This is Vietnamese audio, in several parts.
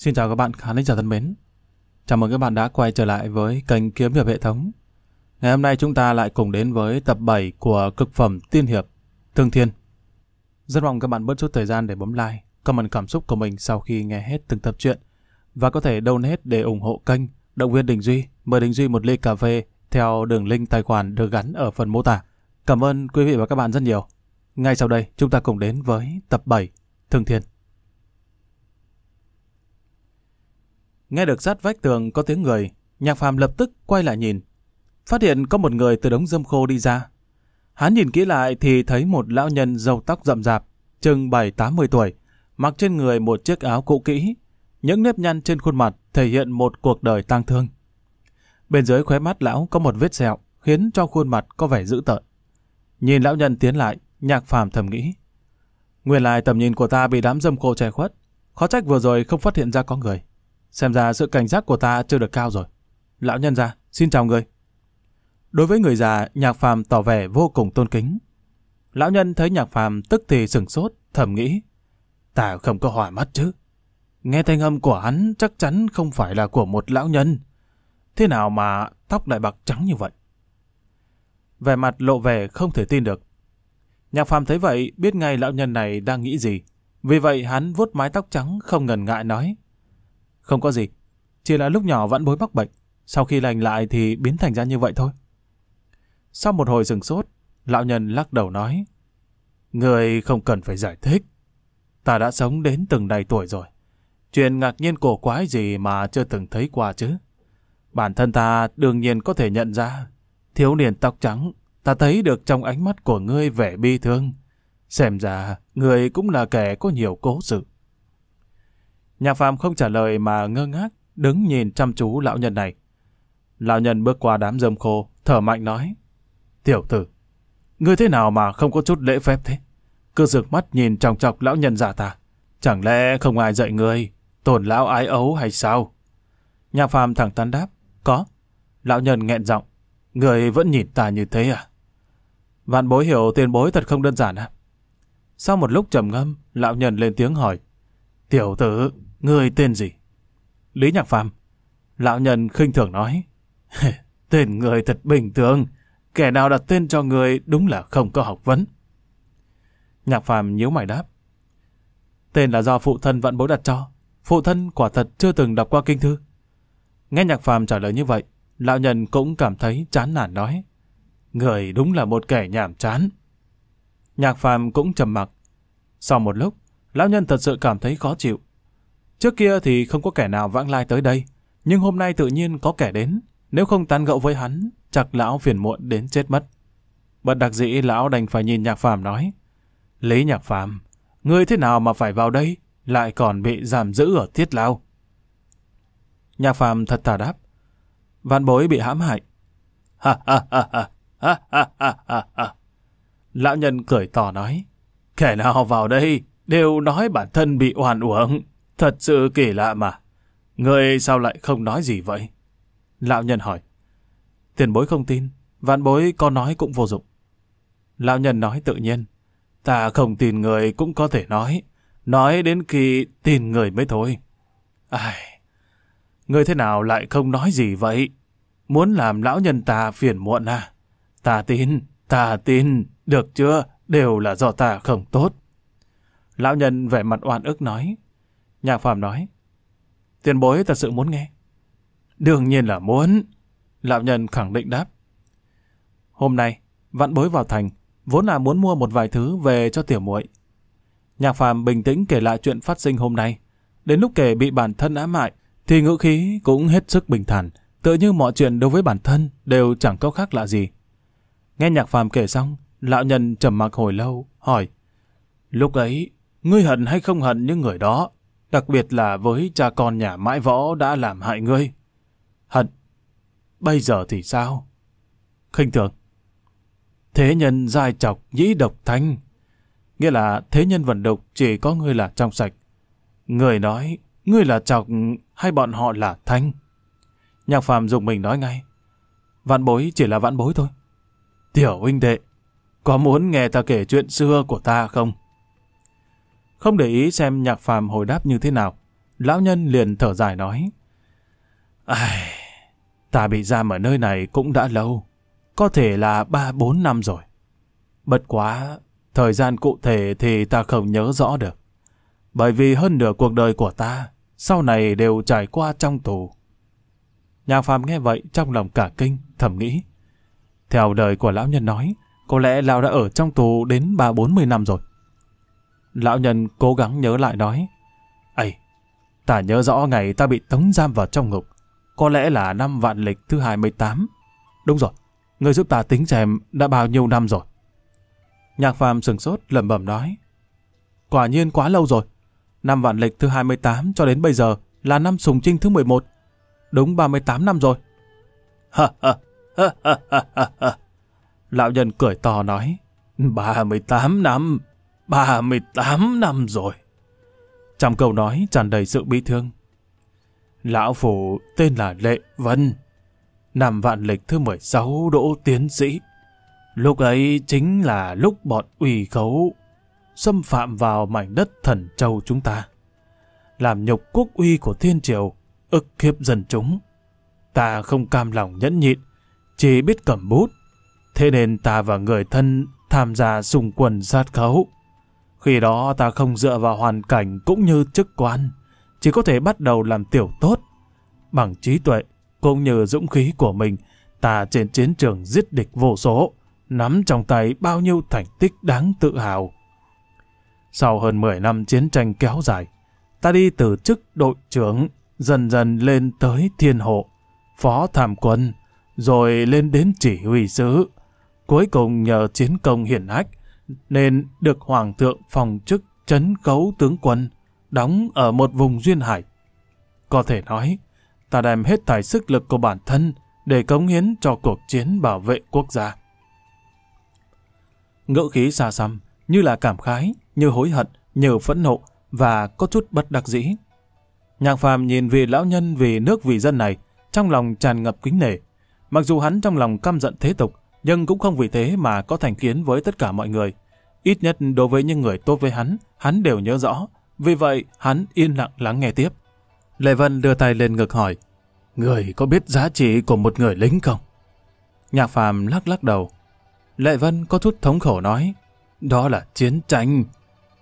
Xin chào các bạn khán giả thân mến. Chào mừng các bạn đã quay trở lại với kênh Kiếm Hiệp Hệ Thống. Ngày hôm nay chúng ta lại cùng đến với tập 7 của cực phẩm Tiên Hiệp, Thương Thiên. Rất mong các bạn bớt chút thời gian để bấm like, comment cảm xúc của mình sau khi nghe hết từng tập truyện và có thể donate để ủng hộ kênh, động viên Đình Duy, mời Đình Duy một ly cà phê theo đường link tài khoản được gắn ở phần mô tả. Cảm ơn quý vị và các bạn rất nhiều. Ngay sau đây, chúng ta cùng đến với tập 7 Thương Thiên. Nghe được sát vách tường có tiếng người, nhạc phàm lập tức quay lại nhìn. Phát hiện có một người từ đống dâm khô đi ra. Hắn nhìn kỹ lại thì thấy một lão nhân râu tóc rậm rạp, chừng 7-80 tuổi, mặc trên người một chiếc áo cũ kỹ. Những nếp nhăn trên khuôn mặt thể hiện một cuộc đời tang thương. Bên dưới khóe mắt lão có một vết sẹo, khiến cho khuôn mặt có vẻ dữ tợn. Nhìn lão nhân tiến lại, nhạc phàm thầm nghĩ. Nguyên lại tầm nhìn của ta bị đám dâm khô che khuất, khó trách vừa rồi không phát hiện ra có người. Xem ra sự cảnh giác của ta chưa được cao rồi. Lão nhân ra, xin chào người. Đối với người già, nhạc phàm tỏ vẻ vô cùng tôn kính. Lão nhân thấy nhạc phàm tức thì sừng sốt, thầm nghĩ. Ta không có hỏa mắt chứ. Nghe thanh âm của hắn chắc chắn không phải là của một lão nhân. Thế nào mà tóc lại bạc trắng như vậy? Vẻ mặt lộ vẻ không thể tin được. Nhạc phàm thấy vậy biết ngay lão nhân này đang nghĩ gì. Vì vậy hắn vuốt mái tóc trắng không ngần ngại nói. Không có gì, chỉ là lúc nhỏ vẫn bối mắc bệnh, sau khi lành lại thì biến thành ra như vậy thôi. Sau một hồi dừng sốt, lão nhân lắc đầu nói, Người không cần phải giải thích. Ta đã sống đến từng đầy tuổi rồi. Chuyện ngạc nhiên cổ quái gì mà chưa từng thấy qua chứ. Bản thân ta đương nhiên có thể nhận ra. Thiếu niên tóc trắng, ta thấy được trong ánh mắt của ngươi vẻ bi thương. Xem ra, người cũng là kẻ có nhiều cố sự nhà phàm không trả lời mà ngơ ngác, đứng nhìn chăm chú lão nhân này. Lão nhân bước qua đám rơm khô, thở mạnh nói. Tiểu tử, ngươi thế nào mà không có chút lễ phép thế? Cứ rực mắt nhìn trọng trọc lão nhân giả dạ ta. Chẳng lẽ không ai dạy ngươi, tổn lão ái ấu hay sao? nhà phàm thẳng tán đáp. Có. Lão nhân nghẹn giọng. ngươi vẫn nhìn ta như thế à? Vạn bối hiểu tiền bối thật không đơn giản à? Sau một lúc trầm ngâm, lão nhân lên tiếng hỏi. Tiểu tử, Người tên gì? Lý Nhạc Phàm Lão nhân khinh thường nói. tên người thật bình thường. Kẻ nào đặt tên cho người đúng là không có học vấn. Nhạc Phàm nhíu mày đáp. Tên là do phụ thân vận bố đặt cho. Phụ thân quả thật chưa từng đọc qua kinh thư. Nghe Nhạc Phàm trả lời như vậy, lão nhân cũng cảm thấy chán nản nói. Người đúng là một kẻ nhảm chán. Nhạc Phàm cũng trầm mặc. Sau một lúc, lão nhân thật sự cảm thấy khó chịu, Trước kia thì không có kẻ nào vãng lai tới đây, nhưng hôm nay tự nhiên có kẻ đến, nếu không tan gẫu với hắn, chắc lão phiền muộn đến chết mất. Bật đặc dĩ lão đành phải nhìn nhạc phàm nói, Lý nhạc phàm, ngươi thế nào mà phải vào đây, lại còn bị giảm giữ ở thiết lao? Nhạc phàm thật thà đáp, Vạn bối bị hãm hại. Ha ha ha ha, ha ha ha ha ha. Lão nhân cười tỏ nói, kẻ nào vào đây đều nói bản thân bị oan uổng. Thật sự kỳ lạ mà. Người sao lại không nói gì vậy? Lão nhân hỏi. Tiền bối không tin, vạn bối có nói cũng vô dụng. Lão nhân nói tự nhiên. Ta không tin người cũng có thể nói. Nói đến khi tin người mới thôi. Ai... Người thế nào lại không nói gì vậy? Muốn làm lão nhân ta phiền muộn à? Ta tin, ta tin, được chưa? Đều là do ta không tốt. Lão nhân vẻ mặt oan ức nói. Nhạc Phạm nói. Tiền bối thật sự muốn nghe. Đương nhiên là muốn. Lão nhân khẳng định đáp. Hôm nay, vạn bối vào thành, vốn là muốn mua một vài thứ về cho tiểu muội. Nhạc Phạm bình tĩnh kể lại chuyện phát sinh hôm nay. Đến lúc kể bị bản thân ám hại, thì ngữ khí cũng hết sức bình thản, tự như mọi chuyện đối với bản thân đều chẳng có khác lạ gì. Nghe Nhạc Phạm kể xong, lão nhân trầm mặc hồi lâu, hỏi: "Lúc ấy, ngươi hận hay không hận những người đó?" đặc biệt là với cha con nhà mãi võ đã làm hại ngươi. Hận, bây giờ thì sao? khinh thường. Thế nhân dai chọc nhĩ độc thanh, nghĩa là thế nhân vận đục chỉ có ngươi là trong sạch. Người nói, ngươi là chọc hay bọn họ là thanh? Nhạc phàm dùng mình nói ngay, vạn bối chỉ là vạn bối thôi. Tiểu huynh đệ, có muốn nghe ta kể chuyện xưa của ta không? không để ý xem nhạc phàm hồi đáp như thế nào. Lão nhân liền thở dài nói. Ai, ta bị giam ở nơi này cũng đã lâu, có thể là 3-4 năm rồi. Bất quá, thời gian cụ thể thì ta không nhớ rõ được. Bởi vì hơn nửa cuộc đời của ta, sau này đều trải qua trong tù. Nhạc phàm nghe vậy trong lòng cả kinh, thầm nghĩ. Theo đời của lão nhân nói, có lẽ lão đã ở trong tù đến 3-40 năm rồi. Lão nhân cố gắng nhớ lại nói. Ây, ta nhớ rõ ngày ta bị tống giam vào trong ngục. Có lẽ là năm vạn lịch thứ 28. Đúng rồi, người giúp ta tính xem đã bao nhiêu năm rồi. Nhạc phàm sừng sốt lẩm bẩm nói. Quả nhiên quá lâu rồi. Năm vạn lịch thứ 28 cho đến bây giờ là năm sùng trinh thứ 11. Đúng 38 năm rồi. Ha ha, ha ha ha ha Lão nhân cười to nói. 38 năm. 38 năm rồi. Trong câu nói tràn đầy sự bi thương. Lão phủ tên là Lệ Vân, nằm vạn lịch thứ 16 đỗ tiến sĩ. Lúc ấy chính là lúc bọn ủy khấu xâm phạm vào mảnh đất thần châu chúng ta. Làm nhục quốc uy của thiên triều, ức khiếp dân chúng. Ta không cam lòng nhẫn nhịn, chỉ biết cầm bút. Thế nên ta và người thân tham gia xung quân sát khấu. Khi đó ta không dựa vào hoàn cảnh cũng như chức quan, chỉ có thể bắt đầu làm tiểu tốt. Bằng trí tuệ cũng như dũng khí của mình, ta trên chiến trường giết địch vô số, nắm trong tay bao nhiêu thành tích đáng tự hào. Sau hơn 10 năm chiến tranh kéo dài, ta đi từ chức đội trưởng dần dần lên tới thiên hộ, phó tham quân, rồi lên đến chỉ huy sứ. Cuối cùng nhờ chiến công hiển hách, nên được Hoàng thượng phòng chức chấn cấu tướng quân, đóng ở một vùng duyên hải. Có thể nói, ta đem hết tài sức lực của bản thân để cống hiến cho cuộc chiến bảo vệ quốc gia. Ngữ khí xa xăm, như là cảm khái, như hối hận, như phẫn nộ và có chút bất đắc dĩ. Nhạc phàm nhìn vị lão nhân vì nước vì dân này, trong lòng tràn ngập kính nể. Mặc dù hắn trong lòng căm giận thế tục, nhưng cũng không vì thế mà có thành kiến với tất cả mọi người. Ít nhất đối với những người tốt với hắn, hắn đều nhớ rõ. Vì vậy, hắn yên lặng lắng nghe tiếp. Lệ Vân đưa tay lên ngực hỏi, Người có biết giá trị của một người lính không? Nhạc phàm lắc lắc đầu. Lệ Vân có chút thống khổ nói, Đó là chiến tranh.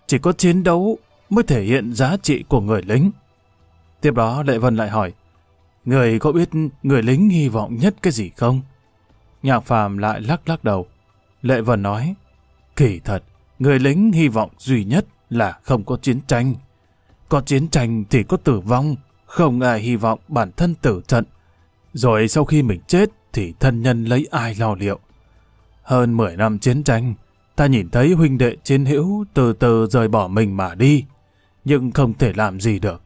Chỉ có chiến đấu mới thể hiện giá trị của người lính. Tiếp đó Lệ Vân lại hỏi, Người có biết người lính hy vọng nhất cái gì không? Nhạc phàm lại lắc lắc đầu. Lệ Vân nói, Kỳ thật, Người lính hy vọng duy nhất là không có chiến tranh. Có chiến tranh thì có tử vong, không ai hy vọng bản thân tử trận. Rồi sau khi mình chết thì thân nhân lấy ai lo liệu. Hơn 10 năm chiến tranh, ta nhìn thấy huynh đệ chiến hữu từ từ rời bỏ mình mà đi, nhưng không thể làm gì được.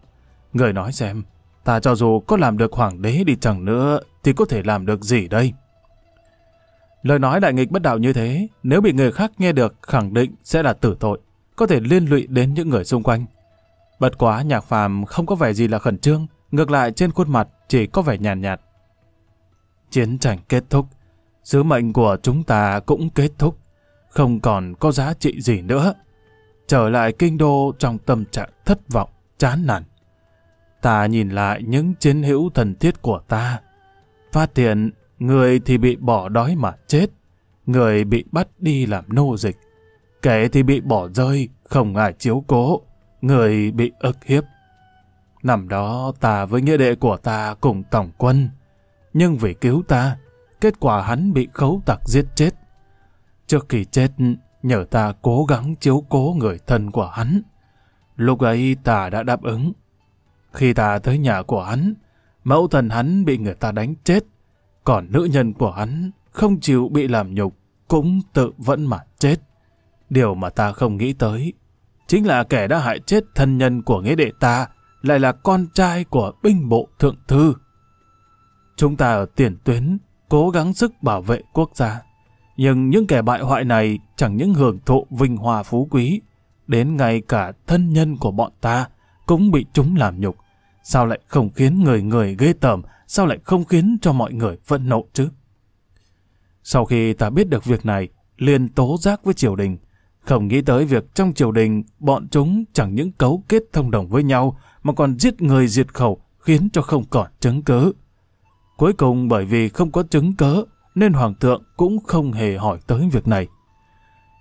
Người nói xem, ta cho dù có làm được hoàng đế đi chẳng nữa thì có thể làm được gì đây? Lời nói đại nghịch bất đạo như thế, nếu bị người khác nghe được, khẳng định sẽ là tử tội, có thể liên lụy đến những người xung quanh. Bật quá nhạc phàm không có vẻ gì là khẩn trương, ngược lại trên khuôn mặt chỉ có vẻ nhàn nhạt, nhạt. Chiến tranh kết thúc, sứ mệnh của chúng ta cũng kết thúc, không còn có giá trị gì nữa. Trở lại kinh đô trong tâm trạng thất vọng, chán nản. Ta nhìn lại những chiến hữu thần thiết của ta, phát hiện người thì bị bỏ đói mà chết, người bị bắt đi làm nô dịch, kẻ thì bị bỏ rơi, không ai chiếu cố, người bị ức hiếp. Năm đó ta với nghĩa đệ của ta cùng tổng quân, nhưng vì cứu ta, kết quả hắn bị khấu tặc giết chết. Trước khi chết, nhờ ta cố gắng chiếu cố người thân của hắn. Lúc ấy ta đã đáp ứng. Khi ta tới nhà của hắn, mẫu thần hắn bị người ta đánh chết còn nữ nhân của hắn không chịu bị làm nhục, cũng tự vẫn mà chết. Điều mà ta không nghĩ tới, chính là kẻ đã hại chết thân nhân của nghĩa đệ ta, lại là con trai của binh bộ thượng thư. Chúng ta ở tiền tuyến, cố gắng sức bảo vệ quốc gia. Nhưng những kẻ bại hoại này chẳng những hưởng thụ vinh hoa phú quý, đến ngay cả thân nhân của bọn ta cũng bị chúng làm nhục. Sao lại không khiến người người ghê tởm, sao lại không khiến cho mọi người phẫn nộ chứ? Sau khi ta biết được việc này, liền tố giác với triều đình. Không nghĩ tới việc trong triều đình, bọn chúng chẳng những cấu kết thông đồng với nhau, mà còn giết người diệt khẩu, khiến cho không còn chứng cứ. Cuối cùng bởi vì không có chứng cứ, nên Hoàng thượng cũng không hề hỏi tới việc này.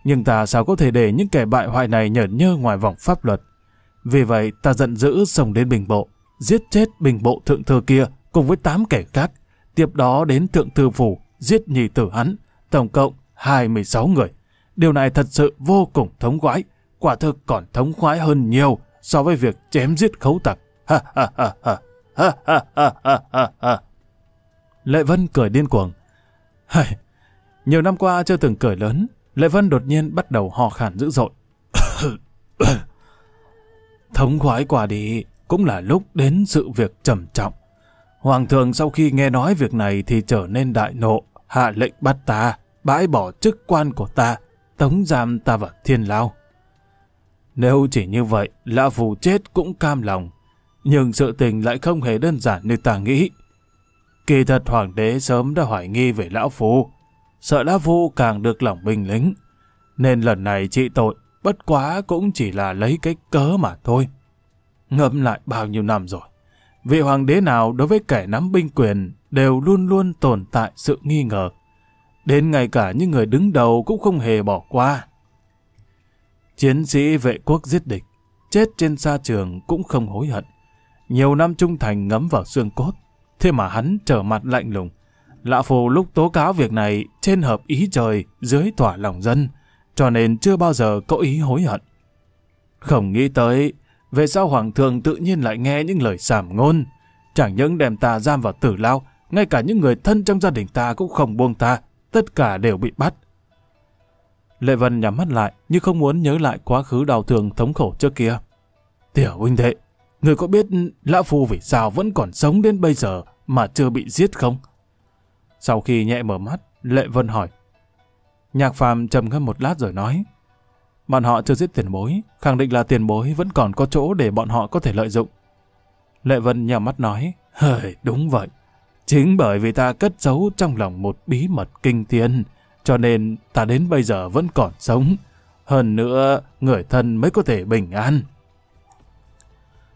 Nhưng ta sao có thể để những kẻ bại hoại này nhởn nhơ ngoài vòng pháp luật. Vì vậy ta giận dữ xông đến bình bộ, giết chết bình bộ thượng thư kia cùng với tám kẻ khác. Tiếp đó đến thượng thư phủ, giết nhì tử hắn, tổng cộng 26 người. Điều này thật sự vô cùng thống khoái, quả thực còn thống khoái hơn nhiều so với việc chém giết khấu tặc. Ha ha ha ha, ha ha ha ha ha Lệ Vân cười điên cuồng. Hây, nhiều năm qua chưa từng cười lớn, Lệ Vân đột nhiên bắt đầu ho khản dữ dội. thống khoái quả đi, cũng là lúc đến sự việc trầm trọng. Hoàng thượng sau khi nghe nói việc này thì trở nên đại nộ, hạ lệnh bắt ta, bãi bỏ chức quan của ta, tống giam ta vào thiên lao. Nếu chỉ như vậy, lão Phù chết cũng cam lòng. Nhưng sự tình lại không hề đơn giản như ta nghĩ. Kỳ thật hoàng đế sớm đã hoài nghi về Lão Phù. Sợ Lão Phù càng được lòng binh lính. Nên lần này trị tội, bất quá cũng chỉ là lấy cái cớ mà thôi ngậm lại bao nhiêu năm rồi. Vị hoàng đế nào đối với kẻ nắm binh quyền đều luôn luôn tồn tại sự nghi ngờ. Đến ngay cả những người đứng đầu cũng không hề bỏ qua. Chiến sĩ vệ quốc giết địch, chết trên sa trường cũng không hối hận. Nhiều năm trung thành ngấm vào xương cốt, thế mà hắn trở mặt lạnh lùng. Lạ phù lúc tố cáo việc này trên hợp ý trời, dưới tỏa lòng dân, cho nên chưa bao giờ có ý hối hận. Không nghĩ tới về sao hoàng thượng tự nhiên lại nghe những lời sảm ngôn. Chẳng những đem ta giam vào tử lao, ngay cả những người thân trong gia đình ta cũng không buông ta. Tất cả đều bị bắt. Lệ Vân nhắm mắt lại, nhưng không muốn nhớ lại quá khứ đau thương thống khổ trước kia. Tiểu huynh đệ, người có biết Lão Phu vì sao vẫn còn sống đến bây giờ mà chưa bị giết không? Sau khi nhẹ mở mắt, Lệ Vân hỏi. Nhạc phàm trầm ngâm một lát rồi nói. Bọn họ chưa giết tiền bối, khẳng định là tiền bối vẫn còn có chỗ để bọn họ có thể lợi dụng. Lệ Vân nhào mắt nói, hời, đúng vậy. Chính bởi vì ta cất giấu trong lòng một bí mật kinh thiên, cho nên ta đến bây giờ vẫn còn sống. Hơn nữa, người thân mới có thể bình an.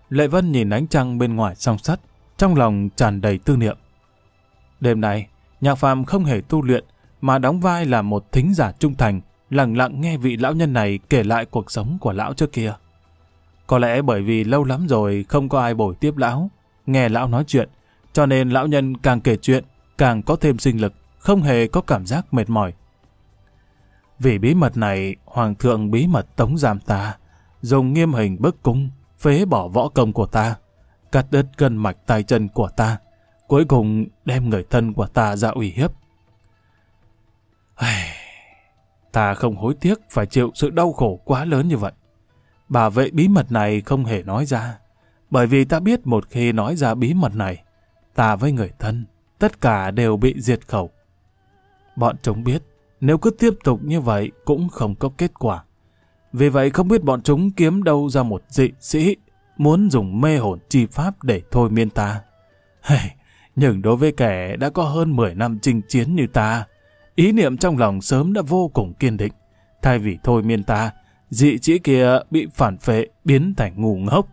Lệ Vân nhìn ánh trăng bên ngoài song sắt, trong lòng tràn đầy tư niệm. Đêm nay, Nhạc Phàm không hề tu luyện, mà đóng vai là một thính giả trung thành, lặng lặng nghe vị lão nhân này kể lại cuộc sống của lão trước kia. Có lẽ bởi vì lâu lắm rồi không có ai bồi tiếp lão, nghe lão nói chuyện, cho nên lão nhân càng kể chuyện, càng có thêm sinh lực, không hề có cảm giác mệt mỏi. Vì bí mật này, Hoàng thượng bí mật tống giam ta, dùng nghiêm hình bức cung, phế bỏ võ công của ta, cắt đứt cân mạch tay chân của ta, cuối cùng đem người thân của ta ra ủy hiếp. Ai... Ta không hối tiếc phải chịu sự đau khổ quá lớn như vậy. Bà vệ bí mật này không hề nói ra. Bởi vì ta biết một khi nói ra bí mật này, ta với người thân, tất cả đều bị diệt khẩu. Bọn chúng biết, nếu cứ tiếp tục như vậy cũng không có kết quả. Vì vậy không biết bọn chúng kiếm đâu ra một dị sĩ muốn dùng mê hồn chi pháp để thôi miên ta. Hey, nhưng đối với kẻ đã có hơn 10 năm chinh chiến như ta, Ý niệm trong lòng sớm đã vô cùng kiên định. Thay vì thôi miên ta, dị chỉ kia bị phản phệ biến thành ngu ngốc.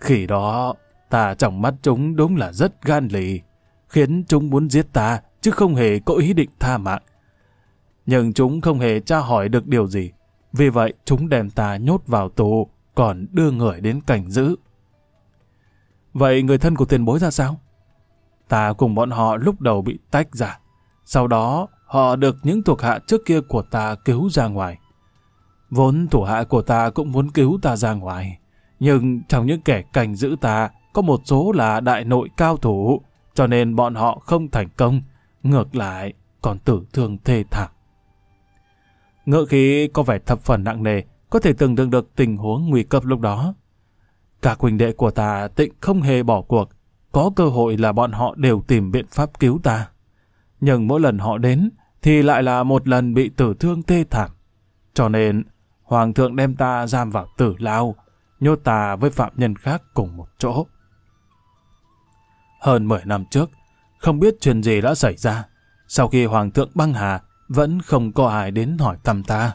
Khi đó, ta trong mắt chúng đúng là rất gan lì, khiến chúng muốn giết ta chứ không hề có ý định tha mạng. Nhưng chúng không hề tra hỏi được điều gì, vì vậy chúng đem ta nhốt vào tù, còn đưa người đến cảnh giữ. Vậy người thân của tiền bối ra sao? Ta cùng bọn họ lúc đầu bị tách ra. Sau đó, họ được những thuộc hạ trước kia của ta cứu ra ngoài. Vốn thủ hạ của ta cũng muốn cứu ta ra ngoài. Nhưng trong những kẻ cảnh giữ ta, có một số là đại nội cao thủ, cho nên bọn họ không thành công. Ngược lại, còn tử thương thê thảm. Ngựa khí có vẻ thập phần nặng nề, có thể tưởng tượng được tình huống nguy cấp lúc đó. Cả quỳnh đệ của ta tịnh không hề bỏ cuộc, có cơ hội là bọn họ đều tìm biện pháp cứu ta. Nhưng mỗi lần họ đến, thì lại là một lần bị tử thương tê thảm. Cho nên, Hoàng thượng đem ta giam vào tử lao, nhốt ta với phạm nhân khác cùng một chỗ. Hơn 10 năm trước, không biết chuyện gì đã xảy ra. Sau khi Hoàng thượng băng hà, vẫn không có ai đến hỏi thăm ta.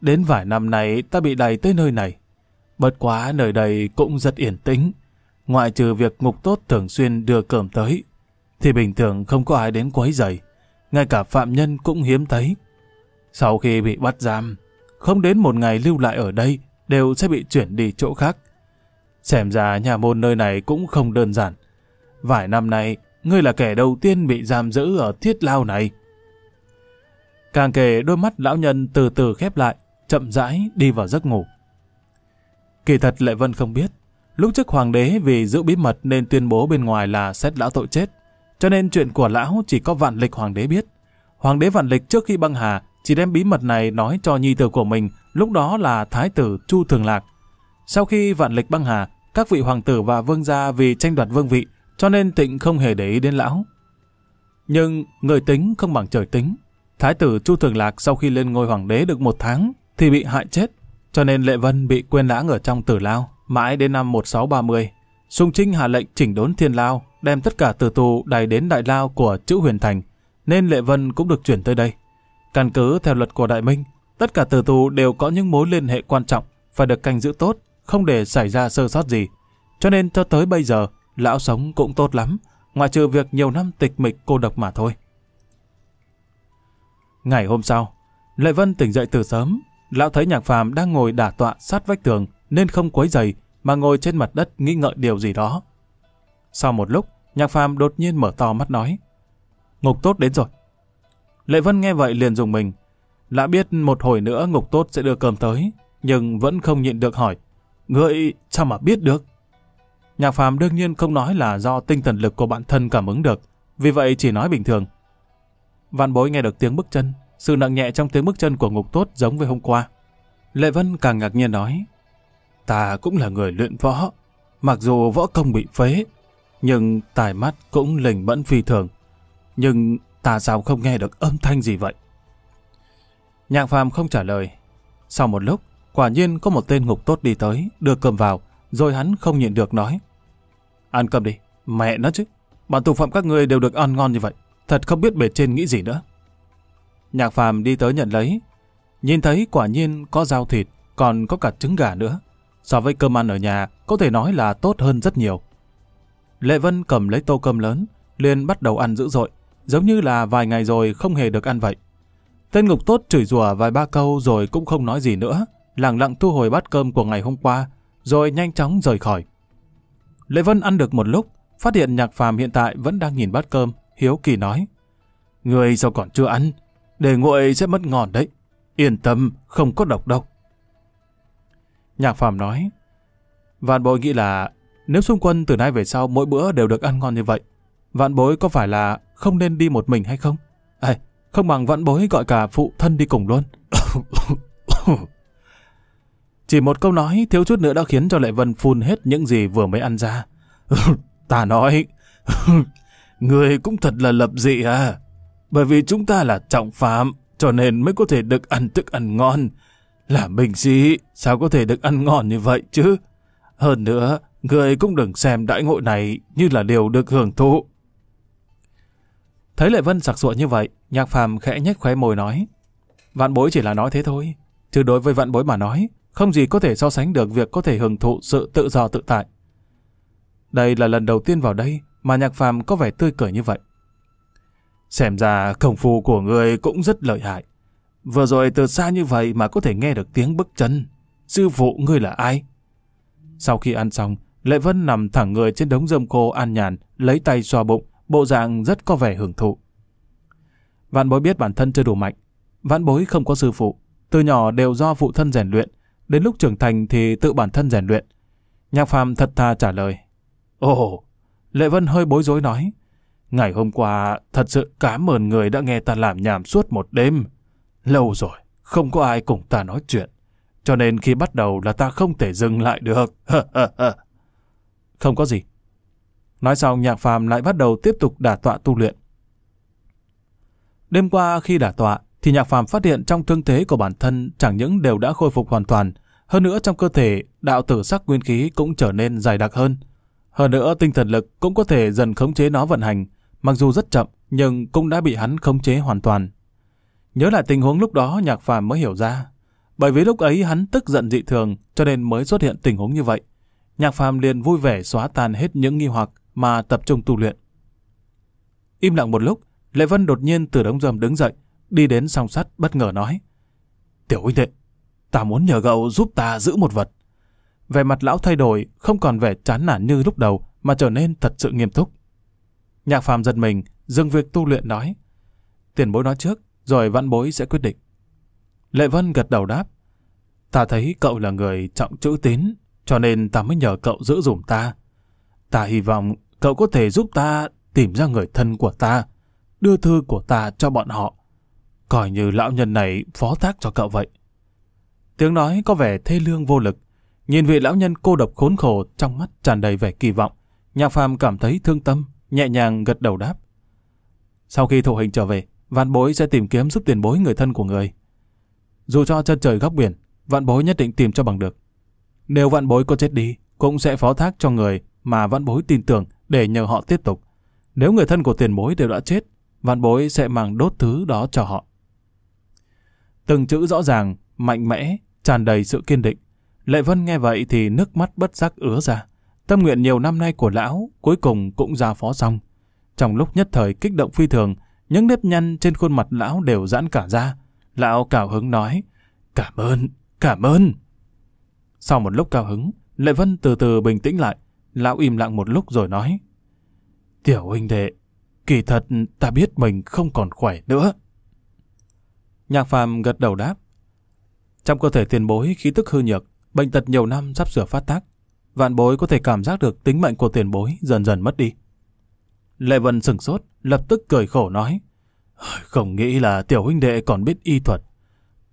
Đến vài năm nay ta bị đẩy tới nơi này. Bất quá nơi đây cũng rất yên tĩnh ngoại trừ việc ngục tốt thường xuyên đưa cơm tới, thì bình thường không có ai đến quấy rầy, ngay cả phạm nhân cũng hiếm thấy. Sau khi bị bắt giam, không đến một ngày lưu lại ở đây đều sẽ bị chuyển đi chỗ khác. Xem ra nhà môn nơi này cũng không đơn giản. Vài năm nay, ngươi là kẻ đầu tiên bị giam giữ ở thiết lao này. Càng kể đôi mắt lão nhân từ từ khép lại, chậm rãi đi vào giấc ngủ. Kỳ thật Lệ Vân không biết, Lúc trước hoàng đế vì giữ bí mật nên tuyên bố bên ngoài là xét lão tội chết, cho nên chuyện của lão chỉ có vạn lịch hoàng đế biết. Hoàng đế vạn lịch trước khi băng hà chỉ đem bí mật này nói cho nhi tử của mình, lúc đó là thái tử Chu Thường Lạc. Sau khi vạn lịch băng hà, các vị hoàng tử và vương gia vì tranh đoạt vương vị, cho nên tịnh không hề để ý đến lão. Nhưng người tính không bằng trời tính. Thái tử Chu Thường Lạc sau khi lên ngôi hoàng đế được một tháng thì bị hại chết, cho nên Lệ Vân bị quên lãng ở trong tử lao. Mãi đến năm 1630, Sùng Trinh hạ lệnh chỉnh đốn thiên lao, đem tất cả tử tù đầy đến đại lao của chữ huyền thành, nên Lệ Vân cũng được chuyển tới đây. Căn cứ theo luật của Đại Minh, tất cả tử tù đều có những mối liên hệ quan trọng, phải được canh giữ tốt, không để xảy ra sơ sót gì. Cho nên cho tới bây giờ, lão sống cũng tốt lắm, ngoại trừ việc nhiều năm tịch mịch cô độc mà thôi. Ngày hôm sau, Lệ Vân tỉnh dậy từ sớm, lão thấy nhạc phàm đang ngồi đả tọa sát vách tường, nên không quấy giày mà ngồi trên mặt đất nghĩ ngợi điều gì đó. Sau một lúc, Nhạc Phàm đột nhiên mở to mắt nói. Ngục tốt đến rồi. Lệ Vân nghe vậy liền dùng mình. Lạ biết một hồi nữa ngục tốt sẽ đưa cơm tới, nhưng vẫn không nhịn được hỏi. Ngươi sao mà biết được? Nhạc Phàm đương nhiên không nói là do tinh thần lực của bản thân cảm ứng được, vì vậy chỉ nói bình thường. Vạn bối nghe được tiếng bước chân, sự nặng nhẹ trong tiếng bước chân của ngục tốt giống với hôm qua. Lệ Vân càng ngạc nhiên nói, ta cũng là người luyện võ. Mặc dù võ công bị phế, nhưng tài mắt cũng lình mẫn phi thường. Nhưng ta sao không nghe được âm thanh gì vậy? Nhạc phàm không trả lời. Sau một lúc, quả nhiên có một tên ngục tốt đi tới, đưa cơm vào, rồi hắn không nhịn được nói. Ăn cơm đi, mẹ nó chứ. Bọn tù phạm các ngươi đều được ăn ngon như vậy. Thật không biết bề trên nghĩ gì nữa. Nhạc phàm đi tới nhận lấy. Nhìn thấy quả nhiên có rau thịt, còn có cả trứng gà nữa so với cơm ăn ở nhà có thể nói là tốt hơn rất nhiều. Lệ Vân cầm lấy tô cơm lớn, liền bắt đầu ăn dữ dội, giống như là vài ngày rồi không hề được ăn vậy. Tên ngục tốt chửi rủa vài ba câu rồi cũng không nói gì nữa, lặng lặng thu hồi bát cơm của ngày hôm qua, rồi nhanh chóng rời khỏi. Lệ Vân ăn được một lúc, phát hiện nhạc phàm hiện tại vẫn đang nhìn bát cơm, hiếu kỳ nói. Người sao còn chưa ăn? Để nguội sẽ mất ngon đấy. Yên tâm, không có độc đâu. Nhạc Phạm nói. Vạn bối nghĩ là nếu xung quân từ nay về sau mỗi bữa đều được ăn ngon như vậy, vạn bối có phải là không nên đi một mình hay không? à, không bằng vạn bối gọi cả phụ thân đi cùng luôn. Chỉ một câu nói thiếu chút nữa đã khiến cho Lệ Vân phun hết những gì vừa mới ăn ra. ta nói, người cũng thật là lập dị à. Bởi vì chúng ta là trọng phạm, cho nên mới có thể được ăn thức ăn ngon. Là bình sĩ, sao có thể được ăn ngon như vậy chứ? Hơn nữa, người cũng đừng xem đại ngộ này như là điều được hưởng thụ. Thấy Lệ Vân sặc sụa như vậy, nhạc phàm khẽ nhếch khóe môi nói. Vạn bối chỉ là nói thế thôi, chứ đối với vạn bối mà nói, không gì có thể so sánh được việc có thể hưởng thụ sự tự do tự tại. Đây là lần đầu tiên vào đây mà nhạc phàm có vẻ tươi cười như vậy. Xem ra công phu của người cũng rất lợi hại. Vừa rồi từ xa như vậy mà có thể nghe được tiếng bước chân. Sư phụ ngươi là ai? Sau khi ăn xong, Lệ Vân nằm thẳng người trên đống rơm cô an nhàn, lấy tay xoa bụng, bộ dạng rất có vẻ hưởng thụ. Vạn bối biết bản thân chưa đủ mạnh. Vạn bối không có sư phụ. Từ nhỏ đều do phụ thân rèn luyện. Đến lúc trưởng thành thì tự bản thân rèn luyện. Nhạc phàm thật tha trả lời. Ồ, Lệ Vân hơi bối rối nói. Ngày hôm qua thật sự cảm ơn người đã nghe ta làm nhảm suốt một đêm. Lâu rồi, không có ai cùng ta nói chuyện. Cho nên khi bắt đầu là ta không thể dừng lại được. không có gì. Nói xong nhạc phàm lại bắt đầu tiếp tục đả tọa tu luyện. Đêm qua khi đả tọa thì nhạc phàm phát hiện trong thương thế của bản thân chẳng những đều đã khôi phục hoàn toàn. Hơn nữa trong cơ thể đạo tử sắc nguyên khí cũng trở nên dài đặc hơn. Hơn nữa tinh thần lực cũng có thể dần khống chế nó vận hành. Mặc dù rất chậm nhưng cũng đã bị hắn khống chế hoàn toàn. Nhớ lại tình huống lúc đó nhạc phàm mới hiểu ra. Bởi vì lúc ấy hắn tức giận dị thường cho nên mới xuất hiện tình huống như vậy. Nhạc phàm liền vui vẻ xóa tan hết những nghi hoặc mà tập trung tu luyện. Im lặng một lúc, Lệ Vân đột nhiên từ đống rơm đứng dậy, đi đến song sắt bất ngờ nói. Tiểu huynh đệ, ta muốn nhờ cậu giúp ta giữ một vật. vẻ mặt lão thay đổi, không còn vẻ chán nản như lúc đầu mà trở nên thật sự nghiêm túc. Nhạc phàm giật mình, dừng việc tu luyện nói. Tiền bối nói trước, rồi văn bối sẽ quyết định. Lệ Vân gật đầu đáp, ta thấy cậu là người trọng chữ tín, cho nên ta mới nhờ cậu giữ dùm ta. Ta hy vọng cậu có thể giúp ta tìm ra người thân của ta, đưa thư của ta cho bọn họ. Coi như lão nhân này phó thác cho cậu vậy. Tiếng nói có vẻ thê lương vô lực, nhìn vị lão nhân cô độc khốn khổ trong mắt tràn đầy vẻ kỳ vọng, Nhạc Phàm cảm thấy thương tâm, nhẹ nhàng gật đầu đáp. Sau khi thụ hình trở về, vạn bối sẽ tìm kiếm giúp tiền bối người thân của người. Dù cho chân trời góc biển, vạn bối nhất định tìm cho bằng được. Nếu vạn bối có chết đi, cũng sẽ phó thác cho người mà vạn bối tin tưởng để nhờ họ tiếp tục. Nếu người thân của tiền bối đều đã chết, vạn bối sẽ mang đốt thứ đó cho họ. Từng chữ rõ ràng, mạnh mẽ, tràn đầy sự kiên định. Lệ Vân nghe vậy thì nước mắt bất giác ứa ra. Tâm nguyện nhiều năm nay của lão cuối cùng cũng ra phó xong. Trong lúc nhất thời kích động phi thường, những nếp nhăn trên khuôn mặt lão đều giãn cả ra. Lão cào hứng nói, cảm ơn, cảm ơn. Sau một lúc cao hứng, Lệ Vân từ từ bình tĩnh lại. Lão im lặng một lúc rồi nói, Tiểu huynh đệ, kỳ thật ta biết mình không còn khỏe nữa. Nhạc phàm gật đầu đáp. Trong cơ thể tiền bối khí tức hư nhược, bệnh tật nhiều năm sắp sửa phát tác. Vạn bối có thể cảm giác được tính mệnh của tiền bối dần dần mất đi. Lệ Vân sửng sốt, lập tức cười khổ nói. Không nghĩ là tiểu huynh đệ còn biết y thuật.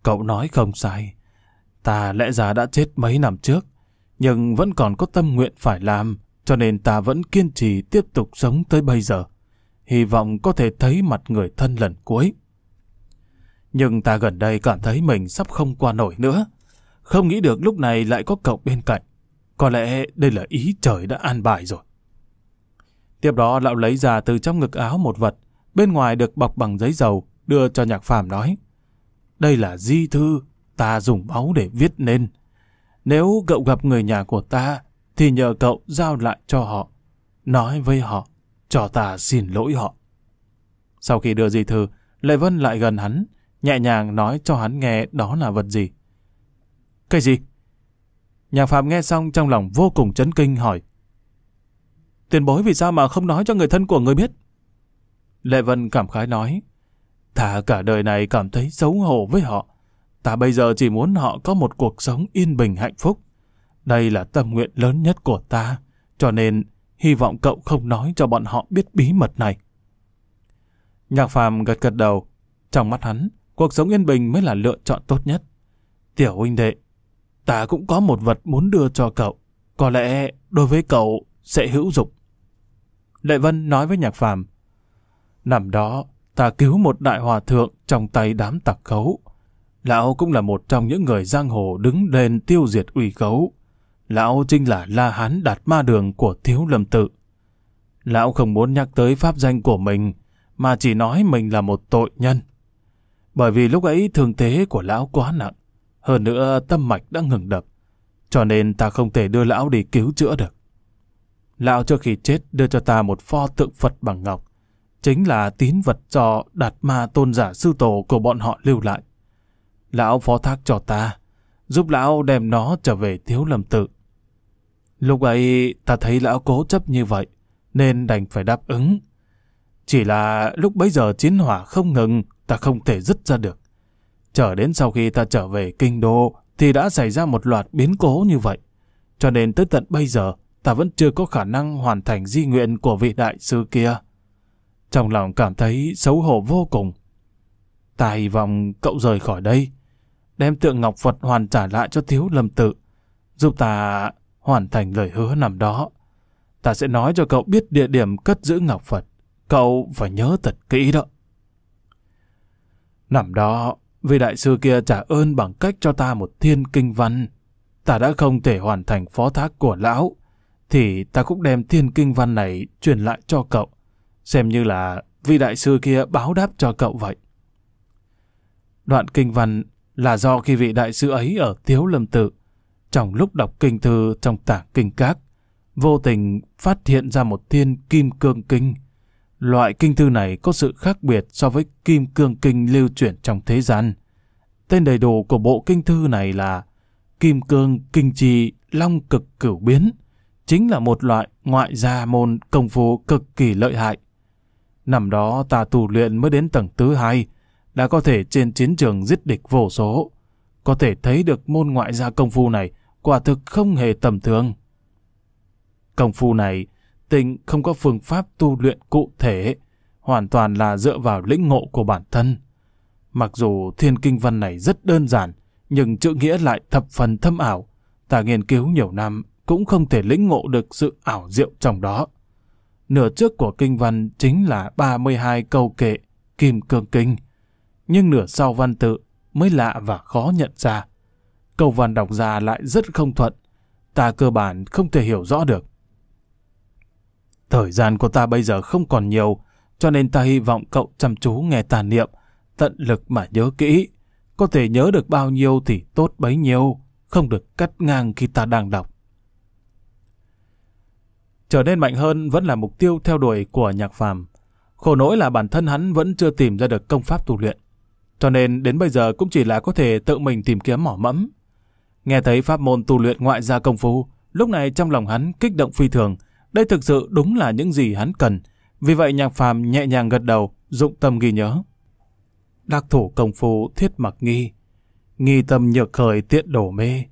Cậu nói không sai. Ta lẽ ra đã chết mấy năm trước, nhưng vẫn còn có tâm nguyện phải làm, cho nên ta vẫn kiên trì tiếp tục sống tới bây giờ. Hy vọng có thể thấy mặt người thân lần cuối. Nhưng ta gần đây cảm thấy mình sắp không qua nổi nữa. Không nghĩ được lúc này lại có cậu bên cạnh. Có lẽ đây là ý trời đã an bài rồi. Tiếp đó lão lấy ra từ trong ngực áo một vật, bên ngoài được bọc bằng giấy dầu, đưa cho nhạc phàm nói. Đây là di thư, ta dùng máu để viết nên. Nếu cậu gặp người nhà của ta, thì nhờ cậu giao lại cho họ. Nói với họ, cho ta xin lỗi họ. Sau khi đưa di thư, Lệ Vân lại gần hắn, nhẹ nhàng nói cho hắn nghe đó là vật gì. Cái gì? Nhạc Phạm nghe xong trong lòng vô cùng chấn kinh hỏi tiền bối vì sao mà không nói cho người thân của người biết? Lệ Vân cảm khái nói, ta cả đời này cảm thấy xấu hổ với họ. Ta bây giờ chỉ muốn họ có một cuộc sống yên bình hạnh phúc. Đây là tâm nguyện lớn nhất của ta, cho nên hy vọng cậu không nói cho bọn họ biết bí mật này. Nhạc phàm gật gật đầu, trong mắt hắn, cuộc sống yên bình mới là lựa chọn tốt nhất. Tiểu huynh đệ, ta cũng có một vật muốn đưa cho cậu, có lẽ đối với cậu sẽ hữu dụng. Lệ Vân nói với Nhạc Phàm Nằm đó, ta cứu một đại hòa thượng trong tay đám tặc khấu. Lão cũng là một trong những người giang hồ đứng lên tiêu diệt ủy khấu. Lão chính là La Hán Đạt Ma Đường của Thiếu Lâm Tự. Lão không muốn nhắc tới pháp danh của mình, mà chỉ nói mình là một tội nhân. Bởi vì lúc ấy thương thế của lão quá nặng, hơn nữa tâm mạch đã ngừng đập, cho nên ta không thể đưa lão đi cứu chữa được. Lão trước khi chết đưa cho ta một pho tượng Phật bằng ngọc, chính là tín vật cho đạt ma tôn giả sư tổ của bọn họ lưu lại. Lão phó thác cho ta, giúp lão đem nó trở về thiếu lầm tự. Lúc ấy ta thấy lão cố chấp như vậy, nên đành phải đáp ứng. Chỉ là lúc bấy giờ chiến hỏa không ngừng, ta không thể dứt ra được. Trở đến sau khi ta trở về kinh đô thì đã xảy ra một loạt biến cố như vậy. Cho nên tới tận bây giờ, ta vẫn chưa có khả năng hoàn thành di nguyện của vị đại sư kia. Trong lòng cảm thấy xấu hổ vô cùng. Ta hy vọng cậu rời khỏi đây, đem tượng Ngọc Phật hoàn trả lại cho thiếu lâm tự, giúp ta hoàn thành lời hứa năm đó. Ta sẽ nói cho cậu biết địa điểm cất giữ Ngọc Phật. Cậu phải nhớ thật kỹ đó. Năm đó, vị đại sư kia trả ơn bằng cách cho ta một thiên kinh văn. Ta đã không thể hoàn thành phó thác của lão, thì ta cũng đem thiên kinh văn này truyền lại cho cậu, xem như là vị đại sư kia báo đáp cho cậu vậy. Đoạn kinh văn là do khi vị đại sư ấy ở Tiếu Lâm Tự, trong lúc đọc kinh thư trong tảng kinh các, vô tình phát hiện ra một thiên kim cương kinh. Loại kinh thư này có sự khác biệt so với kim cương kinh lưu chuyển trong thế gian. Tên đầy đủ của bộ kinh thư này là Kim Cương Kinh Trì Long Cực Cửu Biến – chính là một loại ngoại gia môn công phu cực kỳ lợi hại. Năm đó ta tù luyện mới đến tầng thứ hai, đã có thể trên chiến trường giết địch vô số. Có thể thấy được môn ngoại gia công phu này quả thực không hề tầm thường. Công phu này, tình không có phương pháp tu luyện cụ thể, hoàn toàn là dựa vào lĩnh ngộ của bản thân. Mặc dù thiên kinh văn này rất đơn giản, nhưng chữ nghĩa lại thập phần thâm ảo. Ta nghiên cứu nhiều năm cũng không thể lĩnh ngộ được sự ảo diệu trong đó. Nửa trước của kinh văn chính là 32 câu kệ Kim Cương Kinh, nhưng nửa sau văn tự mới lạ và khó nhận ra. Câu văn đọc ra lại rất không thuận, ta cơ bản không thể hiểu rõ được. Thời gian của ta bây giờ không còn nhiều, cho nên ta hy vọng cậu chăm chú nghe tà niệm, tận lực mà nhớ kỹ. Có thể nhớ được bao nhiêu thì tốt bấy nhiêu, không được cắt ngang khi ta đang đọc trở nên mạnh hơn vẫn là mục tiêu theo đuổi của nhạc phàm. Khổ nỗi là bản thân hắn vẫn chưa tìm ra được công pháp tu luyện. Cho nên đến bây giờ cũng chỉ là có thể tự mình tìm kiếm mỏ mẫm. Nghe thấy pháp môn tu luyện ngoại gia công phu, lúc này trong lòng hắn kích động phi thường. Đây thực sự đúng là những gì hắn cần. Vì vậy nhạc phàm nhẹ nhàng gật đầu, dụng tâm ghi nhớ. Đặc thủ công phu thiết mặc nghi, nghi tâm nhược khởi tiện đổ mê,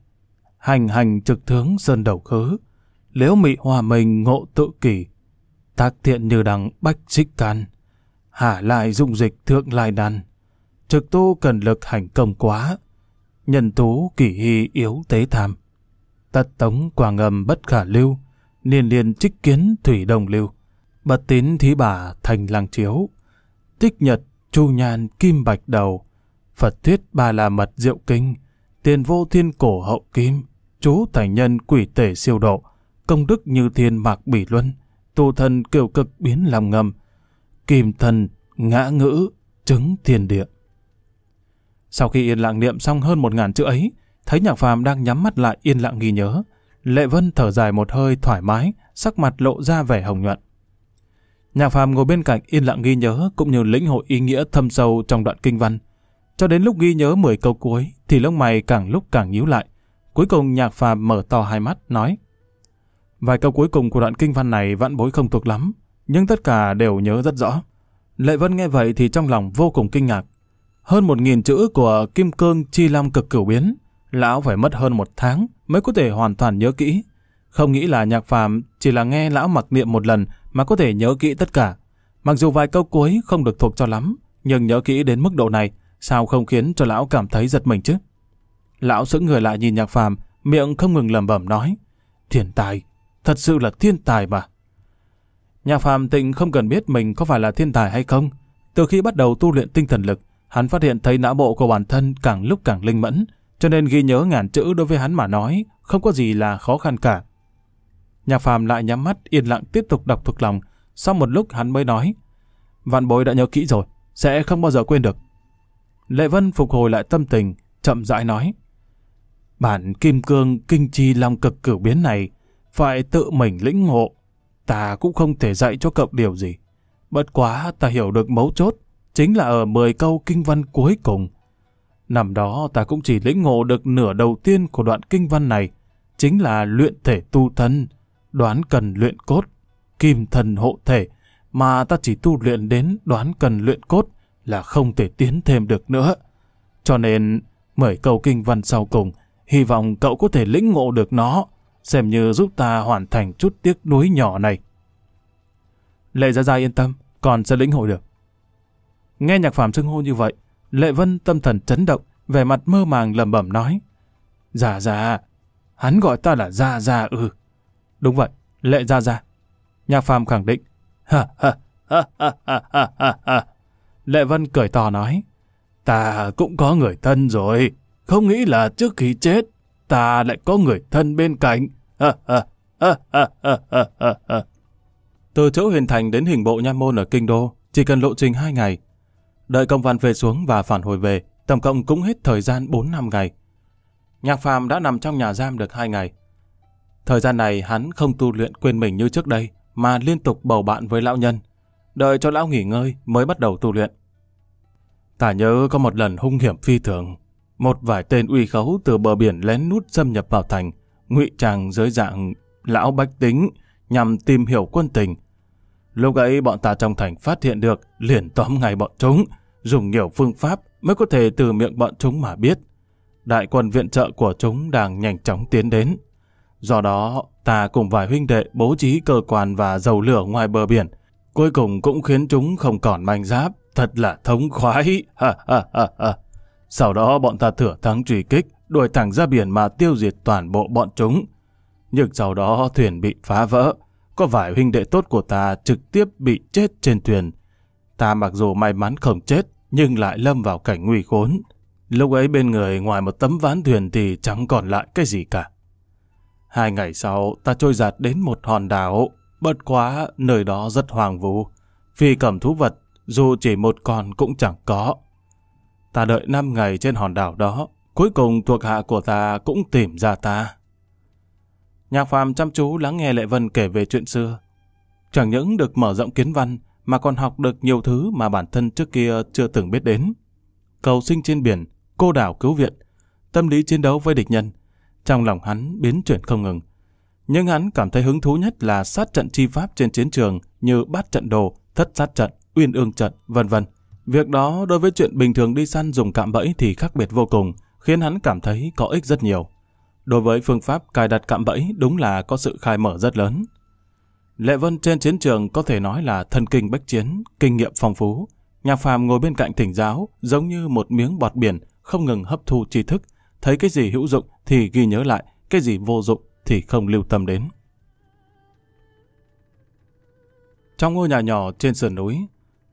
hành hành trực thướng sơn đầu khứ, liễu mị hòa mình ngộ tự kỷ, tác thiện như đằng bách xích can, hả lại dung dịch thượng lai đan. Trực tu cần lực hành công quá, nhân tú kỷ hy yếu tế tham. Tật tống quả ngầm bất khả lưu, niên liên trích kiến thủy đồng lưu, bất tín thí bà thành làng chiếu, tích nhật chu nhan kim bạch đầu, Phật thuyết bà là mật diệu kinh, tiền vô thiên cổ hậu kim, chú thành nhân quỷ tể siêu độ, công đức như thiên mạc bỉ luân, tu thần kiểu cực biến làm ngầm, kìm thần, ngã ngữ, chứng thiên địa. Sau khi yên lặng niệm xong hơn một ngàn chữ ấy, thấy nhạc phàm đang nhắm mắt lại yên lặng ghi nhớ. Lệ Vân thở dài một hơi thoải mái, sắc mặt lộ ra vẻ hồng nhuận. Nhạc phàm ngồi bên cạnh yên lặng ghi nhớ cũng như lĩnh hội ý nghĩa thâm sâu trong đoạn kinh văn. Cho đến lúc ghi nhớ 10 câu cuối thì lông mày càng lúc càng nhíu lại. Cuối cùng nhạc phàm mở to hai mắt nói. Vài câu cuối cùng của đoạn kinh văn này vẫn bối không thuộc lắm, nhưng tất cả đều nhớ rất rõ. Lệ Vân nghe vậy thì trong lòng vô cùng kinh ngạc. Hơn một nghìn chữ của Kim Cương Chi Lam Cực Cửu Biến, lão phải mất hơn một tháng mới có thể hoàn toàn nhớ kỹ. Không nghĩ là nhạc phàm chỉ là nghe lão mặc niệm một lần mà có thể nhớ kỹ tất cả. Mặc dù vài câu cuối không được thuộc cho lắm, nhưng nhớ kỹ đến mức độ này, sao không khiến cho lão cảm thấy giật mình chứ? Lão sững người lại nhìn nhạc phàm, miệng không ngừng lẩm bẩm nói. Thiên tài, Thật sự là thiên tài mà. Nhà Phạm Tịnh không cần biết mình có phải là thiên tài hay không. Từ khi bắt đầu tu luyện tinh thần lực, hắn phát hiện thấy não bộ của bản thân càng lúc càng linh mẫn, cho nên ghi nhớ ngàn chữ đối với hắn mà nói, không có gì là khó khăn cả. nhà Phàm lại nhắm mắt yên lặng tiếp tục đọc thuộc lòng, sau một lúc hắn mới nói, "Vạn Bối đã nhớ kỹ rồi, sẽ không bao giờ quên được." Lệ Vân phục hồi lại tâm tình, chậm rãi nói, "Bản Kim Cương Kinh Chi Long Cực Cửu Biến này phải tự mình lĩnh ngộ. Ta cũng không thể dạy cho cậu điều gì. Bất quá ta hiểu được mấu chốt, chính là ở 10 câu kinh văn cuối cùng. Năm đó ta cũng chỉ lĩnh ngộ được nửa đầu tiên của đoạn kinh văn này, chính là luyện thể tu thân, đoán cần luyện cốt, kim thần hộ thể, mà ta chỉ tu luyện đến đoán cần luyện cốt là không thể tiến thêm được nữa. Cho nên, mời câu kinh văn sau cùng, hy vọng cậu có thể lĩnh ngộ được nó, xem như giúp ta hoàn thành chút tiếc nuối nhỏ này. Lệ Gia Gia yên tâm, còn sẽ lĩnh hội được. Nghe nhạc phàm xưng hô như vậy, Lệ Vân tâm thần chấn động, vẻ mặt mơ màng lẩm bẩm nói. gia gia hắn gọi ta là Gia Gia ừ. Đúng vậy, Lệ Gia Gia. Nhạc phàm khẳng định. Ha ha ha ha ha ha ha. Lệ Vân cười to nói. Ta cũng có người thân rồi, không nghĩ là trước khi chết ta lại có người thân bên cạnh. Từ chỗ Huyền Thành đến hình bộ nha môn ở Kinh Đô, chỉ cần lộ trình 2 ngày. Đợi công văn về xuống và phản hồi về, tổng cộng cũng hết thời gian 4 năm ngày. Nhạc Phàm đã nằm trong nhà giam được 2 ngày. Thời gian này hắn không tu luyện quên mình như trước đây, mà liên tục bầu bạn với lão nhân. Đợi cho lão nghỉ ngơi mới bắt đầu tu luyện. Tả nhớ có một lần hung hiểm phi thường, một vài tên uy khấu từ bờ biển lén nút xâm nhập vào thành, ngụy trang dưới dạng lão bách tính nhằm tìm hiểu quân tình. Lúc ấy bọn ta trong thành phát hiện được, liền tóm ngay bọn chúng, dùng nhiều phương pháp mới có thể từ miệng bọn chúng mà biết. Đại quân viện trợ của chúng đang nhanh chóng tiến đến. Do đó, ta cùng vài huynh đệ bố trí cơ quan và dầu lửa ngoài bờ biển, cuối cùng cũng khiến chúng không còn manh giáp, thật là thống khoái. Ha ha ha ha. Sau đó bọn ta thửa thắng truy kích, đuổi thẳng ra biển mà tiêu diệt toàn bộ bọn chúng. Nhưng sau đó thuyền bị phá vỡ, có vài huynh đệ tốt của ta trực tiếp bị chết trên thuyền. Ta mặc dù may mắn không chết, nhưng lại lâm vào cảnh nguy khốn. Lúc ấy bên người ngoài một tấm ván thuyền thì chẳng còn lại cái gì cả. Hai ngày sau, ta trôi giạt đến một hòn đảo, bất quá nơi đó rất hoàng vu. Phi cầm thú vật, dù chỉ một con cũng chẳng có. Ta đợi 5 ngày trên hòn đảo đó, cuối cùng thuộc hạ của ta cũng tìm ra ta. Nhạc phàm chăm chú lắng nghe Lệ Vân kể về chuyện xưa. Chẳng những được mở rộng kiến văn, mà còn học được nhiều thứ mà bản thân trước kia chưa từng biết đến. Cầu sinh trên biển, cô đảo cứu viện, tâm lý chiến đấu với địch nhân. Trong lòng hắn biến chuyển không ngừng. Nhưng hắn cảm thấy hứng thú nhất là sát trận chi pháp trên chiến trường như bát trận đồ, thất sát trận, uyên ương trận, vân vân. Việc đó đối với chuyện bình thường đi săn dùng cạm bẫy thì khác biệt vô cùng, khiến hắn cảm thấy có ích rất nhiều. Đối với phương pháp cài đặt cạm bẫy đúng là có sự khai mở rất lớn. Lệ Vân trên chiến trường có thể nói là thân kinh bách chiến, kinh nghiệm phong phú. Nhạc phàm ngồi bên cạnh thỉnh giáo, giống như một miếng bọt biển, không ngừng hấp thu tri thức. Thấy cái gì hữu dụng thì ghi nhớ lại, cái gì vô dụng thì không lưu tâm đến. Trong ngôi nhà nhỏ trên sườn núi,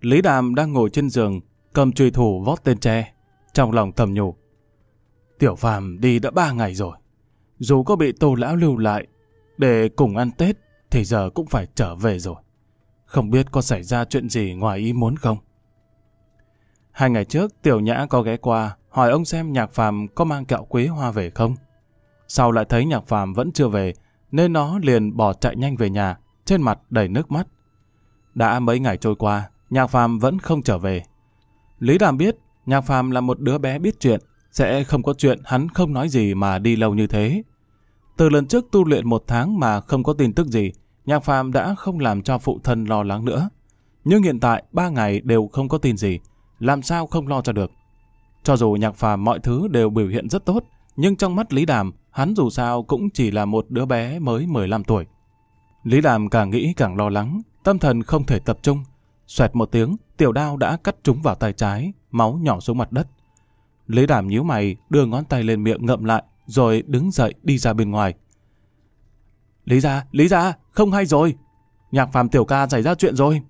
Lý Đàm đang ngồi trên giường, cầm trùy thủ vót tên tre, trong lòng thầm nhủ. Tiểu Phàm đi đã ba ngày rồi, dù có bị tô lão lưu lại để cùng ăn Tết thì giờ cũng phải trở về rồi. Không biết có xảy ra chuyện gì ngoài ý muốn không? Hai ngày trước, Tiểu Nhã có ghé qua, hỏi ông xem Nhạc Phàm có mang kẹo quế hoa về không. Sau lại thấy Nhạc Phàm vẫn chưa về, nên nó liền bỏ chạy nhanh về nhà, trên mặt đầy nước mắt. Đã mấy ngày trôi qua, Nhạc Phạm vẫn không trở về. Lý Đàm biết, Nhạc Phạm là một đứa bé biết chuyện, sẽ không có chuyện hắn không nói gì mà đi lâu như thế. Từ lần trước tu luyện một tháng mà không có tin tức gì, Nhạc Phạm đã không làm cho phụ thân lo lắng nữa. Nhưng hiện tại ba ngày đều không có tin gì, làm sao không lo cho được. Cho dù Nhạc Phạm mọi thứ đều biểu hiện rất tốt, nhưng trong mắt Lý Đàm, hắn dù sao cũng chỉ là một đứa bé mới 15 tuổi. Lý Đàm càng nghĩ càng lo lắng, tâm thần không thể tập trung, Xoẹt một tiếng, tiểu đao đã cắt trúng vào tay trái, máu nhỏ xuống mặt đất. Lý đảm nhíu mày, đưa ngón tay lên miệng ngậm lại, rồi đứng dậy đi ra bên ngoài. Lý ra, Lý ra, không hay rồi. Nhạc phàm tiểu ca xảy ra chuyện rồi.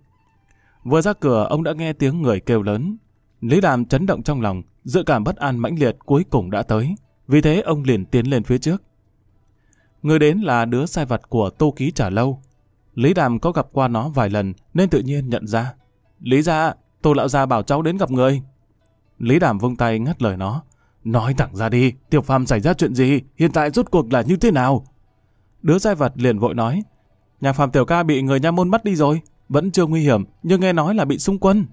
Vừa ra cửa, ông đã nghe tiếng người kêu lớn. Lý đàm chấn động trong lòng, dự cảm bất an mãnh liệt cuối cùng đã tới. Vì thế ông liền tiến lên phía trước. Người đến là đứa sai vật của Tô Ký Trả Lâu, Lý Đàm có gặp qua nó vài lần nên tự nhiên nhận ra. Lý ra, Tô Lão Gia bảo cháu đến gặp người. Lý Đàm vung tay ngắt lời nó. Nói thẳng ra đi, Tiểu Phạm xảy ra chuyện gì, hiện tại rốt cuộc là như thế nào? Đứa sai vật liền vội nói. Nhà Phạm Tiểu Ca bị người nha môn bắt đi rồi, vẫn chưa nguy hiểm, nhưng nghe nói là bị xung quân.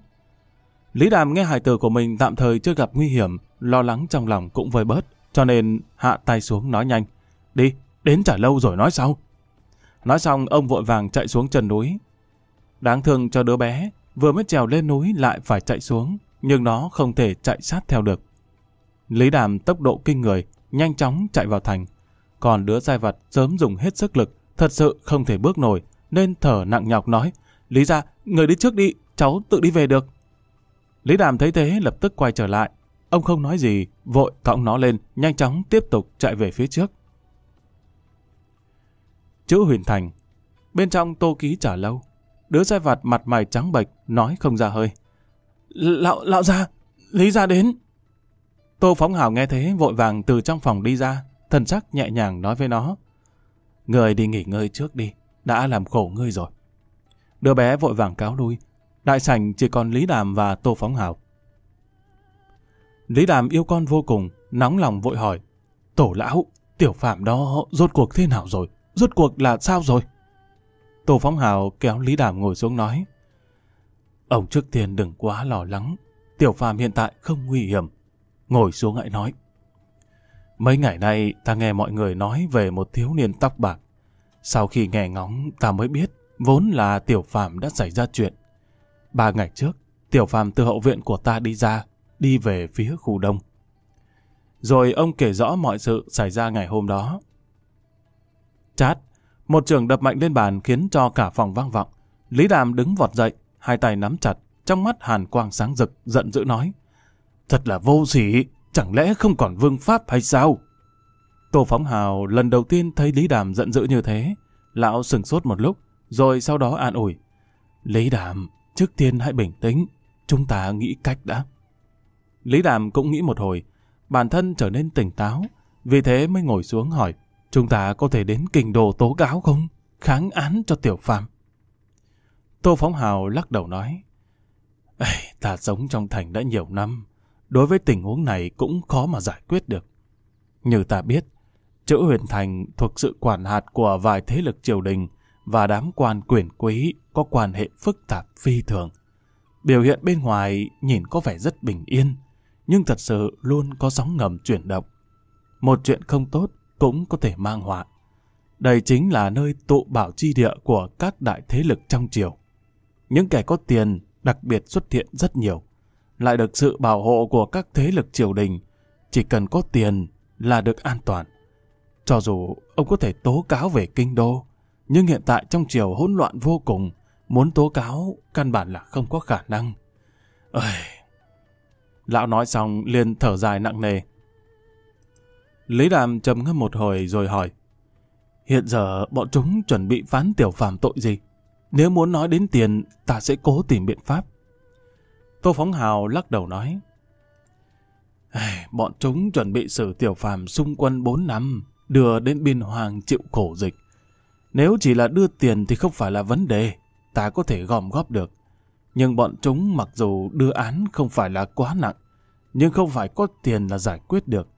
Lý Đàm nghe hải tử của mình tạm thời chưa gặp nguy hiểm, lo lắng trong lòng cũng vơi bớt, cho nên hạ tay xuống nói nhanh. Đi, đến trả lâu rồi nói sau. Nói xong ông vội vàng chạy xuống chân núi. Đáng thương cho đứa bé, vừa mới trèo lên núi lại phải chạy xuống, nhưng nó không thể chạy sát theo được. Lý Đàm tốc độ kinh người, nhanh chóng chạy vào thành. Còn đứa sai vật sớm dùng hết sức lực, thật sự không thể bước nổi, nên thở nặng nhọc nói, Lý ra, người đi trước đi, cháu tự đi về được. Lý Đàm thấy thế lập tức quay trở lại. Ông không nói gì, vội cõng nó lên, nhanh chóng tiếp tục chạy về phía trước chữ huyền Thành. Bên trong tô ký trả lâu, đứa sai vặt mặt mày trắng bệch, nói không ra hơi. Lão, lão ra, Lý ra đến. Tô Phóng Hào nghe thế vội vàng từ trong phòng đi ra, thần sắc nhẹ nhàng nói với nó. Người đi nghỉ ngơi trước đi, đã làm khổ ngươi rồi. Đứa bé vội vàng cáo lui, đại sảnh chỉ còn Lý Đàm và Tô Phóng Hào. Lý Đàm yêu con vô cùng, nóng lòng vội hỏi. Tổ lão, tiểu phạm đó rốt cuộc thế nào rồi? Rốt cuộc là sao rồi? Tô Phóng Hào kéo Lý Đàm ngồi xuống nói. Ông trước tiên đừng quá lo lắng. Tiểu phàm hiện tại không nguy hiểm. Ngồi xuống lại nói. Mấy ngày nay ta nghe mọi người nói về một thiếu niên tóc bạc. Sau khi nghe ngóng ta mới biết vốn là tiểu phàm đã xảy ra chuyện. Ba ngày trước, tiểu phàm từ hậu viện của ta đi ra, đi về phía khu đông. Rồi ông kể rõ mọi sự xảy ra ngày hôm đó. Chát, một trường đập mạnh lên bàn khiến cho cả phòng vang vọng. Lý Đàm đứng vọt dậy, hai tay nắm chặt, trong mắt hàn quang sáng rực, giận dữ nói. Thật là vô sỉ, chẳng lẽ không còn vương pháp hay sao? Tô Phóng Hào lần đầu tiên thấy Lý Đàm giận dữ như thế. Lão sừng sốt một lúc, rồi sau đó an ủi. Lý Đàm, trước tiên hãy bình tĩnh, chúng ta nghĩ cách đã. Lý Đàm cũng nghĩ một hồi, bản thân trở nên tỉnh táo, vì thế mới ngồi xuống hỏi. Chúng ta có thể đến kinh đô tố cáo không? Kháng án cho tiểu phàm. Tô Phóng Hào lắc đầu nói. ta sống trong thành đã nhiều năm. Đối với tình huống này cũng khó mà giải quyết được. Như ta biết, chữ huyền thành thuộc sự quản hạt của vài thế lực triều đình và đám quan quyền quý có quan hệ phức tạp phi thường. Biểu hiện bên ngoài nhìn có vẻ rất bình yên, nhưng thật sự luôn có sóng ngầm chuyển động. Một chuyện không tốt cũng có thể mang họa. Đây chính là nơi tụ bảo chi địa của các đại thế lực trong triều. Những kẻ có tiền đặc biệt xuất hiện rất nhiều, lại được sự bảo hộ của các thế lực triều đình, chỉ cần có tiền là được an toàn. Cho dù ông có thể tố cáo về kinh đô, nhưng hiện tại trong triều hỗn loạn vô cùng, muốn tố cáo căn bản là không có khả năng. Ơi! Lão nói xong liền thở dài nặng nề, Lý Đàm trầm ngâm một hồi rồi hỏi. Hiện giờ bọn chúng chuẩn bị phán tiểu phạm tội gì? Nếu muốn nói đến tiền, ta sẽ cố tìm biện pháp. Tô Phóng Hào lắc đầu nói. Bọn chúng chuẩn bị xử tiểu phạm xung quân 4 năm, đưa đến biên hoàng chịu khổ dịch. Nếu chỉ là đưa tiền thì không phải là vấn đề, ta có thể gom góp được. Nhưng bọn chúng mặc dù đưa án không phải là quá nặng, nhưng không phải có tiền là giải quyết được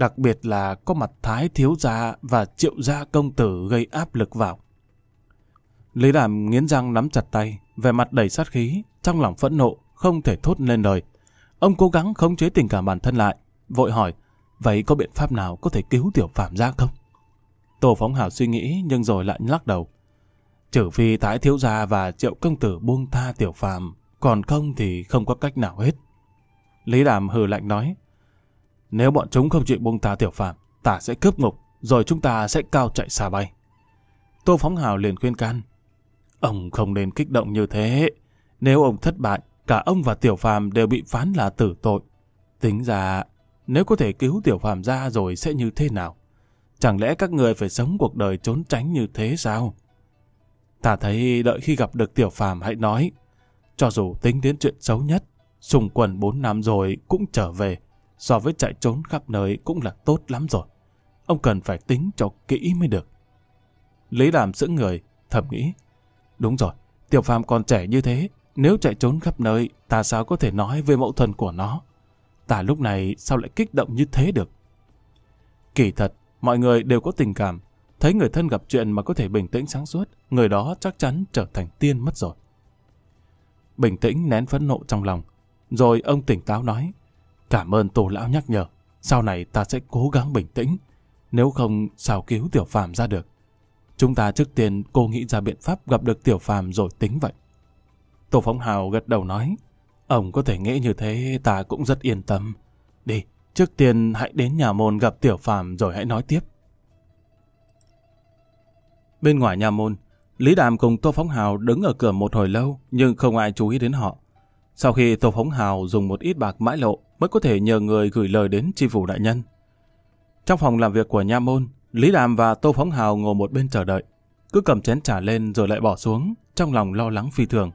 đặc biệt là có mặt Thái Thiếu Gia và Triệu Gia Công Tử gây áp lực vào. Lý Đàm nghiến răng nắm chặt tay, vẻ mặt đầy sát khí, trong lòng phẫn nộ, không thể thốt lên lời. Ông cố gắng khống chế tình cảm bản thân lại, vội hỏi, vậy có biện pháp nào có thể cứu tiểu phạm gia không? Tổ phóng hào suy nghĩ nhưng rồi lại lắc đầu. Trừ phi Thái Thiếu Gia và Triệu Công Tử buông tha tiểu phạm, còn không thì không có cách nào hết. Lý Đàm hừ lạnh nói, nếu bọn chúng không chịu buông tha tiểu phàm, ta sẽ cướp ngục, rồi chúng ta sẽ cao chạy xa bay. Tô Phóng Hào liền khuyên can. Ông không nên kích động như thế. Nếu ông thất bại, cả ông và tiểu phàm đều bị phán là tử tội. Tính ra, nếu có thể cứu tiểu phàm ra rồi sẽ như thế nào? Chẳng lẽ các người phải sống cuộc đời trốn tránh như thế sao? Ta thấy đợi khi gặp được tiểu phàm hãy nói. Cho dù tính đến chuyện xấu nhất, sùng quần bốn năm rồi cũng trở về, so với chạy trốn khắp nơi cũng là tốt lắm rồi. Ông cần phải tính cho kỹ mới được. Lý làm sững người, thầm nghĩ. Đúng rồi, tiểu phàm còn trẻ như thế, nếu chạy trốn khắp nơi, ta sao có thể nói về mẫu thần của nó? Ta lúc này sao lại kích động như thế được? Kỳ thật, mọi người đều có tình cảm. Thấy người thân gặp chuyện mà có thể bình tĩnh sáng suốt, người đó chắc chắn trở thành tiên mất rồi. Bình tĩnh nén phẫn nộ trong lòng. Rồi ông tỉnh táo nói. Cảm ơn tổ Lão nhắc nhở, sau này ta sẽ cố gắng bình tĩnh, nếu không sao cứu Tiểu Phàm ra được. Chúng ta trước tiên cô nghĩ ra biện pháp gặp được Tiểu Phàm rồi tính vậy. Tô Phóng Hào gật đầu nói, ông có thể nghĩ như thế ta cũng rất yên tâm. Đi, trước tiên hãy đến nhà môn gặp Tiểu Phàm rồi hãy nói tiếp. Bên ngoài nhà môn, Lý Đàm cùng Tô Phóng Hào đứng ở cửa một hồi lâu nhưng không ai chú ý đến họ. Sau khi Tô Phóng Hào dùng một ít bạc mãi lộ mới có thể nhờ người gửi lời đến tri phủ đại nhân. Trong phòng làm việc của Nha Môn, Lý Đàm và Tô Phóng Hào ngồi một bên chờ đợi, cứ cầm chén trà lên rồi lại bỏ xuống, trong lòng lo lắng phi thường.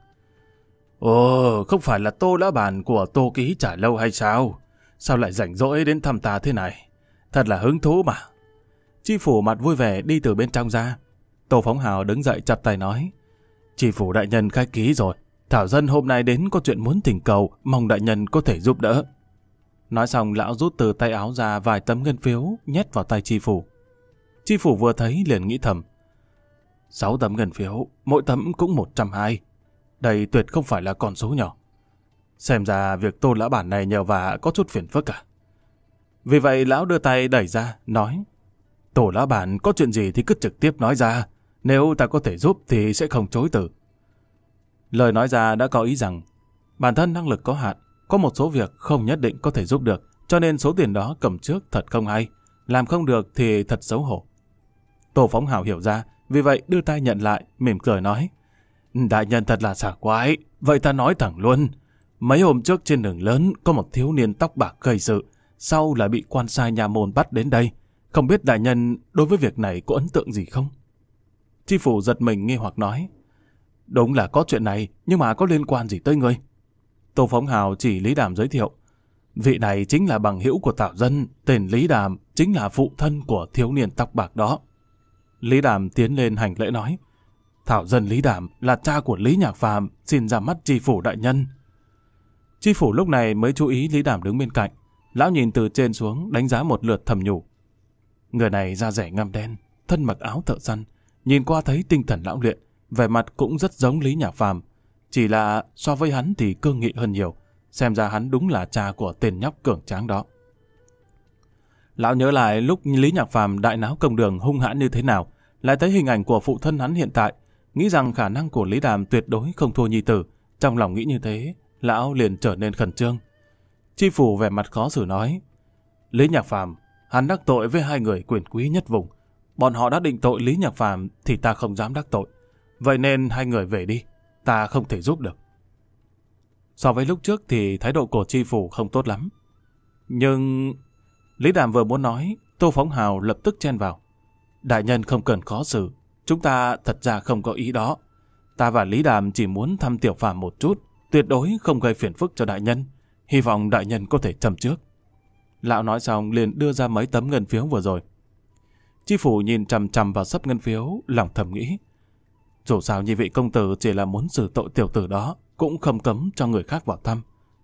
Ồ, không phải là Tô lá bàn của Tô Ký trả lâu hay sao? Sao lại rảnh rỗi đến thăm ta thế này? Thật là hứng thú mà. Chi phủ mặt vui vẻ đi từ bên trong ra. Tô Phóng Hào đứng dậy chặt tay nói. Chi phủ đại nhân khai ký rồi. Thảo dân hôm nay đến có chuyện muốn thỉnh cầu, mong đại nhân có thể giúp đỡ. Nói xong lão rút từ tay áo ra vài tấm ngân phiếu nhét vào tay chi phủ. Chi phủ vừa thấy liền nghĩ thầm. Sáu tấm ngân phiếu, mỗi tấm cũng một trăm hai. Đây tuyệt không phải là con số nhỏ. Xem ra việc tô lão bản này nhờ vả có chút phiền phức cả. À? Vì vậy lão đưa tay đẩy ra, nói. Tổ lão bản có chuyện gì thì cứ trực tiếp nói ra. Nếu ta có thể giúp thì sẽ không chối từ. Lời nói ra đã có ý rằng bản thân năng lực có hạn, có một số việc không nhất định có thể giúp được, cho nên số tiền đó cầm trước thật không hay. Làm không được thì thật xấu hổ. Tổ phóng hào hiểu ra, vì vậy đưa tay nhận lại, mỉm cười nói. Đại nhân thật là xả quái, vậy ta nói thẳng luôn. Mấy hôm trước trên đường lớn có một thiếu niên tóc bạc gây sự, sau lại bị quan sai nhà môn bắt đến đây. Không biết đại nhân đối với việc này có ấn tượng gì không? Chi phủ giật mình nghi hoặc nói. Đúng là có chuyện này, nhưng mà có liên quan gì tới ngươi? Tô Phóng Hào chỉ Lý Đàm giới thiệu. Vị này chính là bằng hữu của Tảo Dân, tên Lý Đàm, chính là phụ thân của thiếu niên tóc bạc đó. Lý Đàm tiến lên hành lễ nói, Thảo Dân Lý Đàm là cha của Lý Nhạc Phạm, xin ra mắt tri phủ đại nhân. Tri phủ lúc này mới chú ý Lý Đàm đứng bên cạnh, lão nhìn từ trên xuống đánh giá một lượt thầm nhủ. Người này da rẻ ngăm đen, thân mặc áo thợ săn, nhìn qua thấy tinh thần lão luyện, vẻ mặt cũng rất giống Lý Nhạc Phạm. Chỉ là so với hắn thì cương nghị hơn nhiều. Xem ra hắn đúng là cha của tên nhóc cường tráng đó. Lão nhớ lại lúc Lý Nhạc Phàm đại náo công đường hung hãn như thế nào, lại thấy hình ảnh của phụ thân hắn hiện tại, nghĩ rằng khả năng của Lý Đàm tuyệt đối không thua nhi tử. Trong lòng nghĩ như thế, lão liền trở nên khẩn trương. Chi phủ vẻ mặt khó xử nói, Lý Nhạc Phàm hắn đắc tội với hai người quyền quý nhất vùng. Bọn họ đã định tội Lý Nhạc Phàm thì ta không dám đắc tội. Vậy nên hai người về đi ta không thể giúp được. So với lúc trước thì thái độ của tri phủ không tốt lắm. Nhưng Lý Đàm vừa muốn nói, Tô Phóng Hào lập tức chen vào. Đại nhân không cần khó xử, chúng ta thật ra không có ý đó. Ta và Lý Đàm chỉ muốn thăm tiểu phàm một chút, tuyệt đối không gây phiền phức cho đại nhân. Hy vọng đại nhân có thể chầm trước. Lão nói xong liền đưa ra mấy tấm ngân phiếu vừa rồi. Chi phủ nhìn chằm chằm vào sấp ngân phiếu, lòng thầm nghĩ. Dù sao như vị công tử chỉ là muốn xử tội tiểu tử đó, cũng không cấm cho người khác vào thăm.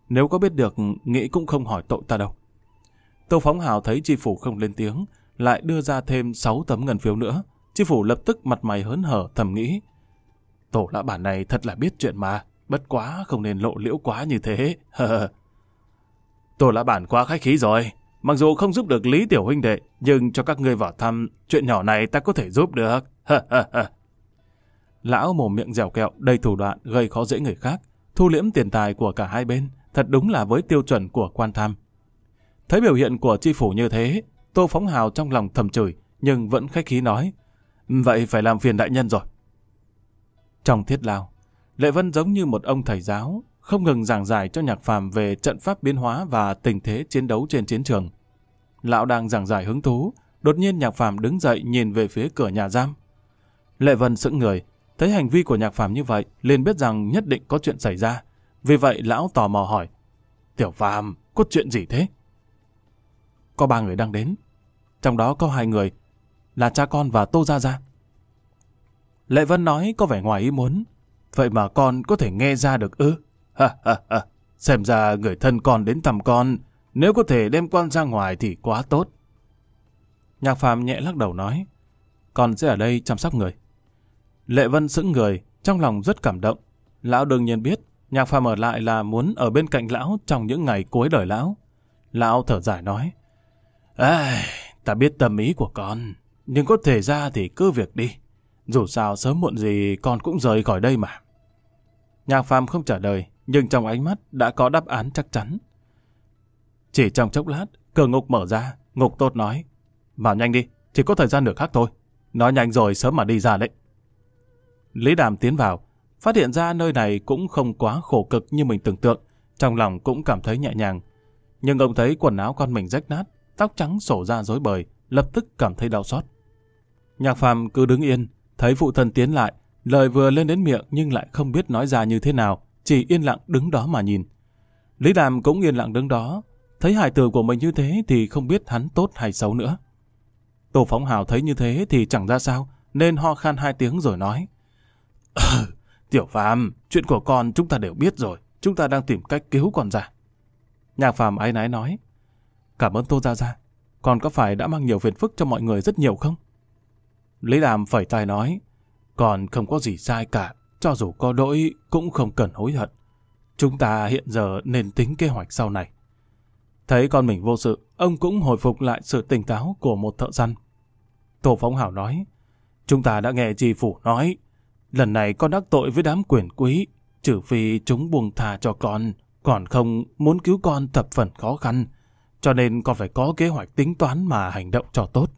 Nếu có biết được, nghĩ cũng không hỏi tội ta đâu. Tô Phóng Hào thấy chi phủ không lên tiếng, lại đưa ra thêm 6 tấm ngân phiếu nữa. Chi phủ lập tức mặt mày hớn hở thầm nghĩ. Tổ lã bản này thật là biết chuyện mà, bất quá không nên lộ liễu quá như thế. Tổ lã bản quá khách khí rồi, mặc dù không giúp được Lý Tiểu Huynh Đệ, nhưng cho các ngươi vào thăm, chuyện nhỏ này ta có thể giúp được. Lão mồm miệng dẻo kẹo, đầy thủ đoạn, gây khó dễ người khác, thu liễm tiền tài của cả hai bên, thật đúng là với tiêu chuẩn của quan tham. Thấy biểu hiện của tri phủ như thế, Tô Phóng Hào trong lòng thầm chửi, nhưng vẫn khách khí nói, ừ, vậy phải làm phiền đại nhân rồi. Trong thiết lao, Lệ Vân giống như một ông thầy giáo, không ngừng giảng giải cho nhạc phàm về trận pháp biến hóa và tình thế chiến đấu trên chiến trường. Lão đang giảng giải hứng thú, đột nhiên nhạc phàm đứng dậy nhìn về phía cửa nhà giam. Lệ Vân sững người, Thấy hành vi của nhạc phàm như vậy, liền biết rằng nhất định có chuyện xảy ra. Vì vậy lão tò mò hỏi, Tiểu phàm, có chuyện gì thế? Có ba người đang đến. Trong đó có hai người, là cha con và Tô Gia Gia. Lệ Vân nói có vẻ ngoài ý muốn. Vậy mà con có thể nghe ra được ư? Ha ha ha, xem ra người thân con đến tầm con, nếu có thể đem con ra ngoài thì quá tốt. Nhạc phàm nhẹ lắc đầu nói, con sẽ ở đây chăm sóc người. Lệ Vân sững người, trong lòng rất cảm động. Lão đương nhiên biết, nhạc phàm ở lại là muốn ở bên cạnh lão trong những ngày cuối đời lão. Lão thở dài nói, Ây, ta biết tâm ý của con, nhưng có thể ra thì cứ việc đi. Dù sao sớm muộn gì con cũng rời khỏi đây mà. Nhạc phàm không trả lời, nhưng trong ánh mắt đã có đáp án chắc chắn. Chỉ trong chốc lát, cửa ngục mở ra, ngục tốt nói, Vào nhanh đi, chỉ có thời gian nửa khác thôi. Nói nhanh rồi sớm mà đi ra đấy. Lý Đàm tiến vào, phát hiện ra nơi này cũng không quá khổ cực như mình tưởng tượng, trong lòng cũng cảm thấy nhẹ nhàng. Nhưng ông thấy quần áo con mình rách nát, tóc trắng sổ ra rối bời, lập tức cảm thấy đau xót. Nhạc phàm cứ đứng yên, thấy phụ thân tiến lại, lời vừa lên đến miệng nhưng lại không biết nói ra như thế nào, chỉ yên lặng đứng đó mà nhìn. Lý Đàm cũng yên lặng đứng đó, thấy hài tử của mình như thế thì không biết hắn tốt hay xấu nữa. Tổ phóng hào thấy như thế thì chẳng ra sao, nên ho khan hai tiếng rồi nói. Tiểu Phạm, chuyện của con chúng ta đều biết rồi. Chúng ta đang tìm cách cứu con ra. Nhạc Phạm ái nái nói. Cảm ơn Tô Gia Gia. Con có phải đã mang nhiều phiền phức cho mọi người rất nhiều không? Lý Đàm phẩy tay nói. Con không có gì sai cả. Cho dù có lỗi cũng không cần hối hận. Chúng ta hiện giờ nên tính kế hoạch sau này. Thấy con mình vô sự, ông cũng hồi phục lại sự tỉnh táo của một thợ săn. Tổ phóng hảo nói, chúng ta đã nghe chi phủ nói, lần này con đắc tội với đám quyền quý, trừ phi chúng buông tha cho con, còn không muốn cứu con thập phần khó khăn, cho nên con phải có kế hoạch tính toán mà hành động cho tốt.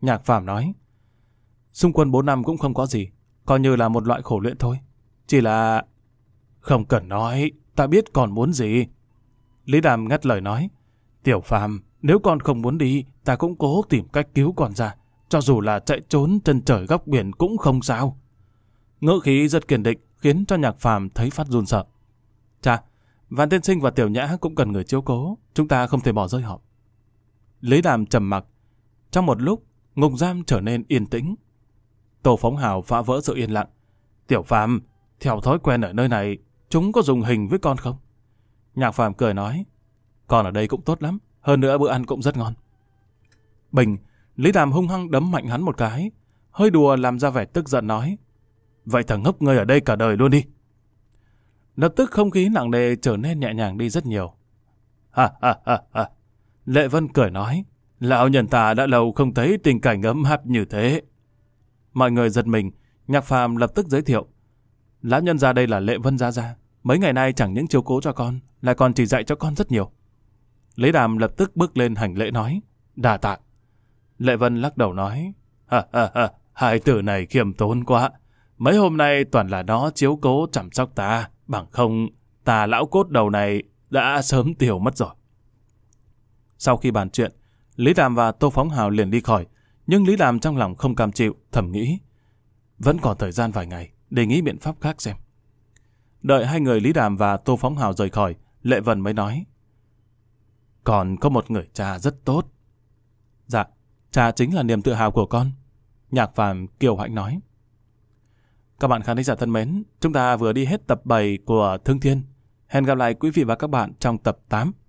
Nhạc Phạm nói, xung quân 4 năm cũng không có gì, coi như là một loại khổ luyện thôi. Chỉ là... Không cần nói, ta biết còn muốn gì. Lý Đàm ngắt lời nói, Tiểu Phạm, nếu con không muốn đi, ta cũng cố tìm cách cứu con ra. Cho dù là chạy trốn chân trời góc biển cũng không sao ngữ khí rất kiên định, khiến cho nhạc phàm thấy phát run sợ. Cha, Văn Tiên Sinh và Tiểu Nhã cũng cần người chiếu cố, chúng ta không thể bỏ rơi họ. Lý Đàm trầm mặc. Trong một lúc, ngục giam trở nên yên tĩnh. Tổ phóng hào phá vỡ sự yên lặng. Tiểu Phàm, theo thói quen ở nơi này, chúng có dùng hình với con không? Nhạc Phàm cười nói, con ở đây cũng tốt lắm, hơn nữa bữa ăn cũng rất ngon. Bình, Lý Đàm hung hăng đấm mạnh hắn một cái, hơi đùa làm ra vẻ tức giận nói, Vậy thằng ngốc ngươi ở đây cả đời luôn đi. Lập tức không khí nặng nề trở nên nhẹ nhàng đi rất nhiều. Ha ha ha ha. Lệ Vân cười nói. Lão nhân ta đã lâu không thấy tình cảnh ấm áp như thế. Mọi người giật mình, nhạc phàm lập tức giới thiệu. Lão nhân ra đây là Lệ Vân Gia Gia. Mấy ngày nay chẳng những chiếu cố cho con, lại còn chỉ dạy cho con rất nhiều. Lý Đàm lập tức bước lên hành lễ nói. Đà tạ. Lệ Vân lắc đầu nói. Ha ha ha, hai tử này khiêm tốn quá. Mấy hôm nay toàn là nó chiếu cố chăm sóc ta, bằng không ta lão cốt đầu này đã sớm tiểu mất rồi. Sau khi bàn chuyện, Lý Đàm và Tô Phóng Hào liền đi khỏi, nhưng Lý Đàm trong lòng không cam chịu, thầm nghĩ. Vẫn còn thời gian vài ngày, để nghĩ biện pháp khác xem. Đợi hai người Lý Đàm và Tô Phóng Hào rời khỏi, Lệ Vân mới nói. Còn có một người cha rất tốt. Dạ, cha chính là niềm tự hào của con. Nhạc phàm Kiều Hạnh nói. Các bạn khán thính giả thân mến, chúng ta vừa đi hết tập 7 của Thương Thiên. Hẹn gặp lại quý vị và các bạn trong tập 8.